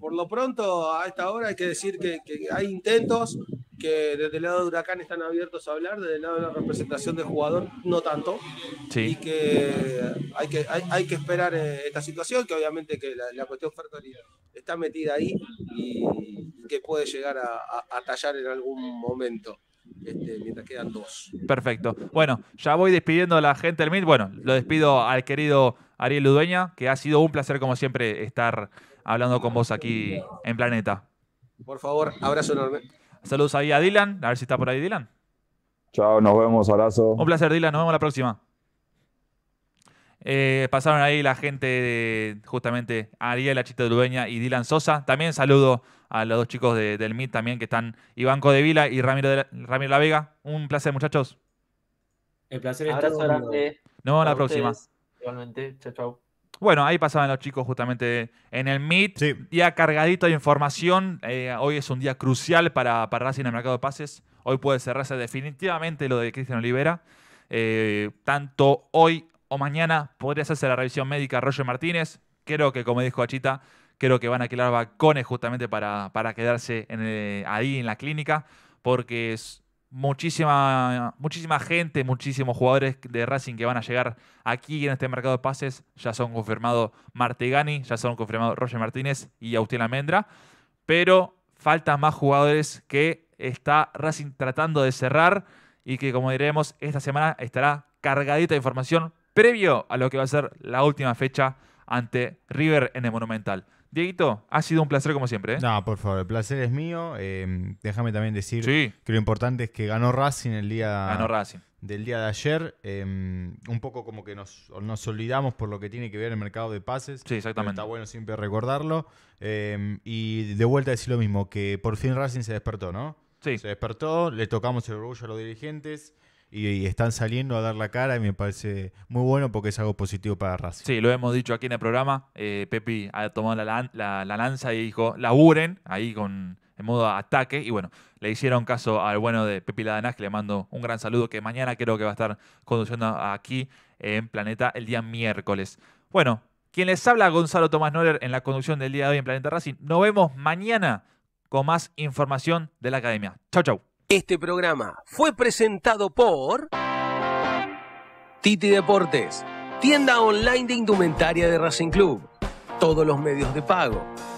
Por lo pronto, a esta hora hay que decir que, hay intentos que desde el lado de Huracán están abiertos a hablar, desde el lado de la representación del jugador no tanto, y que hay que, esperar eh, esta situación, que obviamente que la, cuestión Fertori está metida ahí y que puede llegar a tallar en algún momento. Este, mientras quedan dos. Perfecto. Bueno, ya voy despidiendo a la gente del MIT. Bueno, lo despido al querido Ariel Ludueña, que ha sido un placer, como siempre, estar hablando con vos aquí en Planeta. Por favor, abrazo enorme. Saludos ahí a Dylan. A ver si está por ahí Dylan. Chao, nos vemos, abrazo. Un placer, Dylan. Nos vemos la próxima. Eh, pasaron ahí la gente justamente Ariel La de Ludueña y Dylan Sosa. También saludo a los dos chicos del MIT también que están, Iván Vila y Ramiro, de la, Ramiro La Vega. Un placer, muchachos. El placer es Abrazo grande. Nos vemos la próxima. Igualmente, chao, chao. Bueno, ahí pasaban los chicos justamente en el MIT. Día cargadito de información. Eh, hoy es un día crucial para, para Racing en el mercado de pases. Hoy puede cerrarse definitivamente lo de Cristian Olivera. Eh, tanto hoy o mañana podría hacerse la revisión médica a Roger Martínez. Creo que, como dijo Achita, Creo que van a crear vacones justamente para, para quedarse eh, ahí en la clínica, porque es muchísima, muchísima gente, muchísimos jugadores de Racing que van a llegar aquí en este mercado de pases. Ya son confirmados Martegani, ya son confirmados Roger Martínez y Agustín Almendra. Pero faltan más jugadores que está Racing tratando de cerrar y que, como diremos, esta semana estará cargadita de información previo a lo que va a ser la última fecha ante River en el Monumental. Dieguito, ha sido un placer como siempre. ¿eh? No, por favor, el placer es mío. Em, déjame también decir que lo importante es que ganó Racing el día, del día de ayer. Em, un poco como que nos, olvidamos por lo que tiene que ver el mercado de pases. Sí, exactamente. Está bueno siempre recordarlo. Em, y de vuelta decir lo mismo, que por fin Racing se despertó, ¿no? Sí. Se despertó, le tocamos el orgullo a los dirigentes y, están saliendo a dar la cara y me parece muy bueno porque es algo positivo para Racing. Sí, lo hemos dicho aquí en el programa. Eh, Pepi ha tomado la, lanza y dijo, laburen ahí con en modo ataque y bueno, le hicieron caso al bueno de Pepi Ladanás que le mando un gran saludo que mañana creo que va a estar conduciendo aquí en Planeta el día miércoles. Bueno, quien les habla Gonzalo Tomás Noller en la conducción del día de hoy en Planeta Racing. Nos vemos mañana con más información de la academia. Chau, chau. Este programa fue presentado por Titi Deportes, tienda online de indumentaria de Racing Club, todos los medios de pago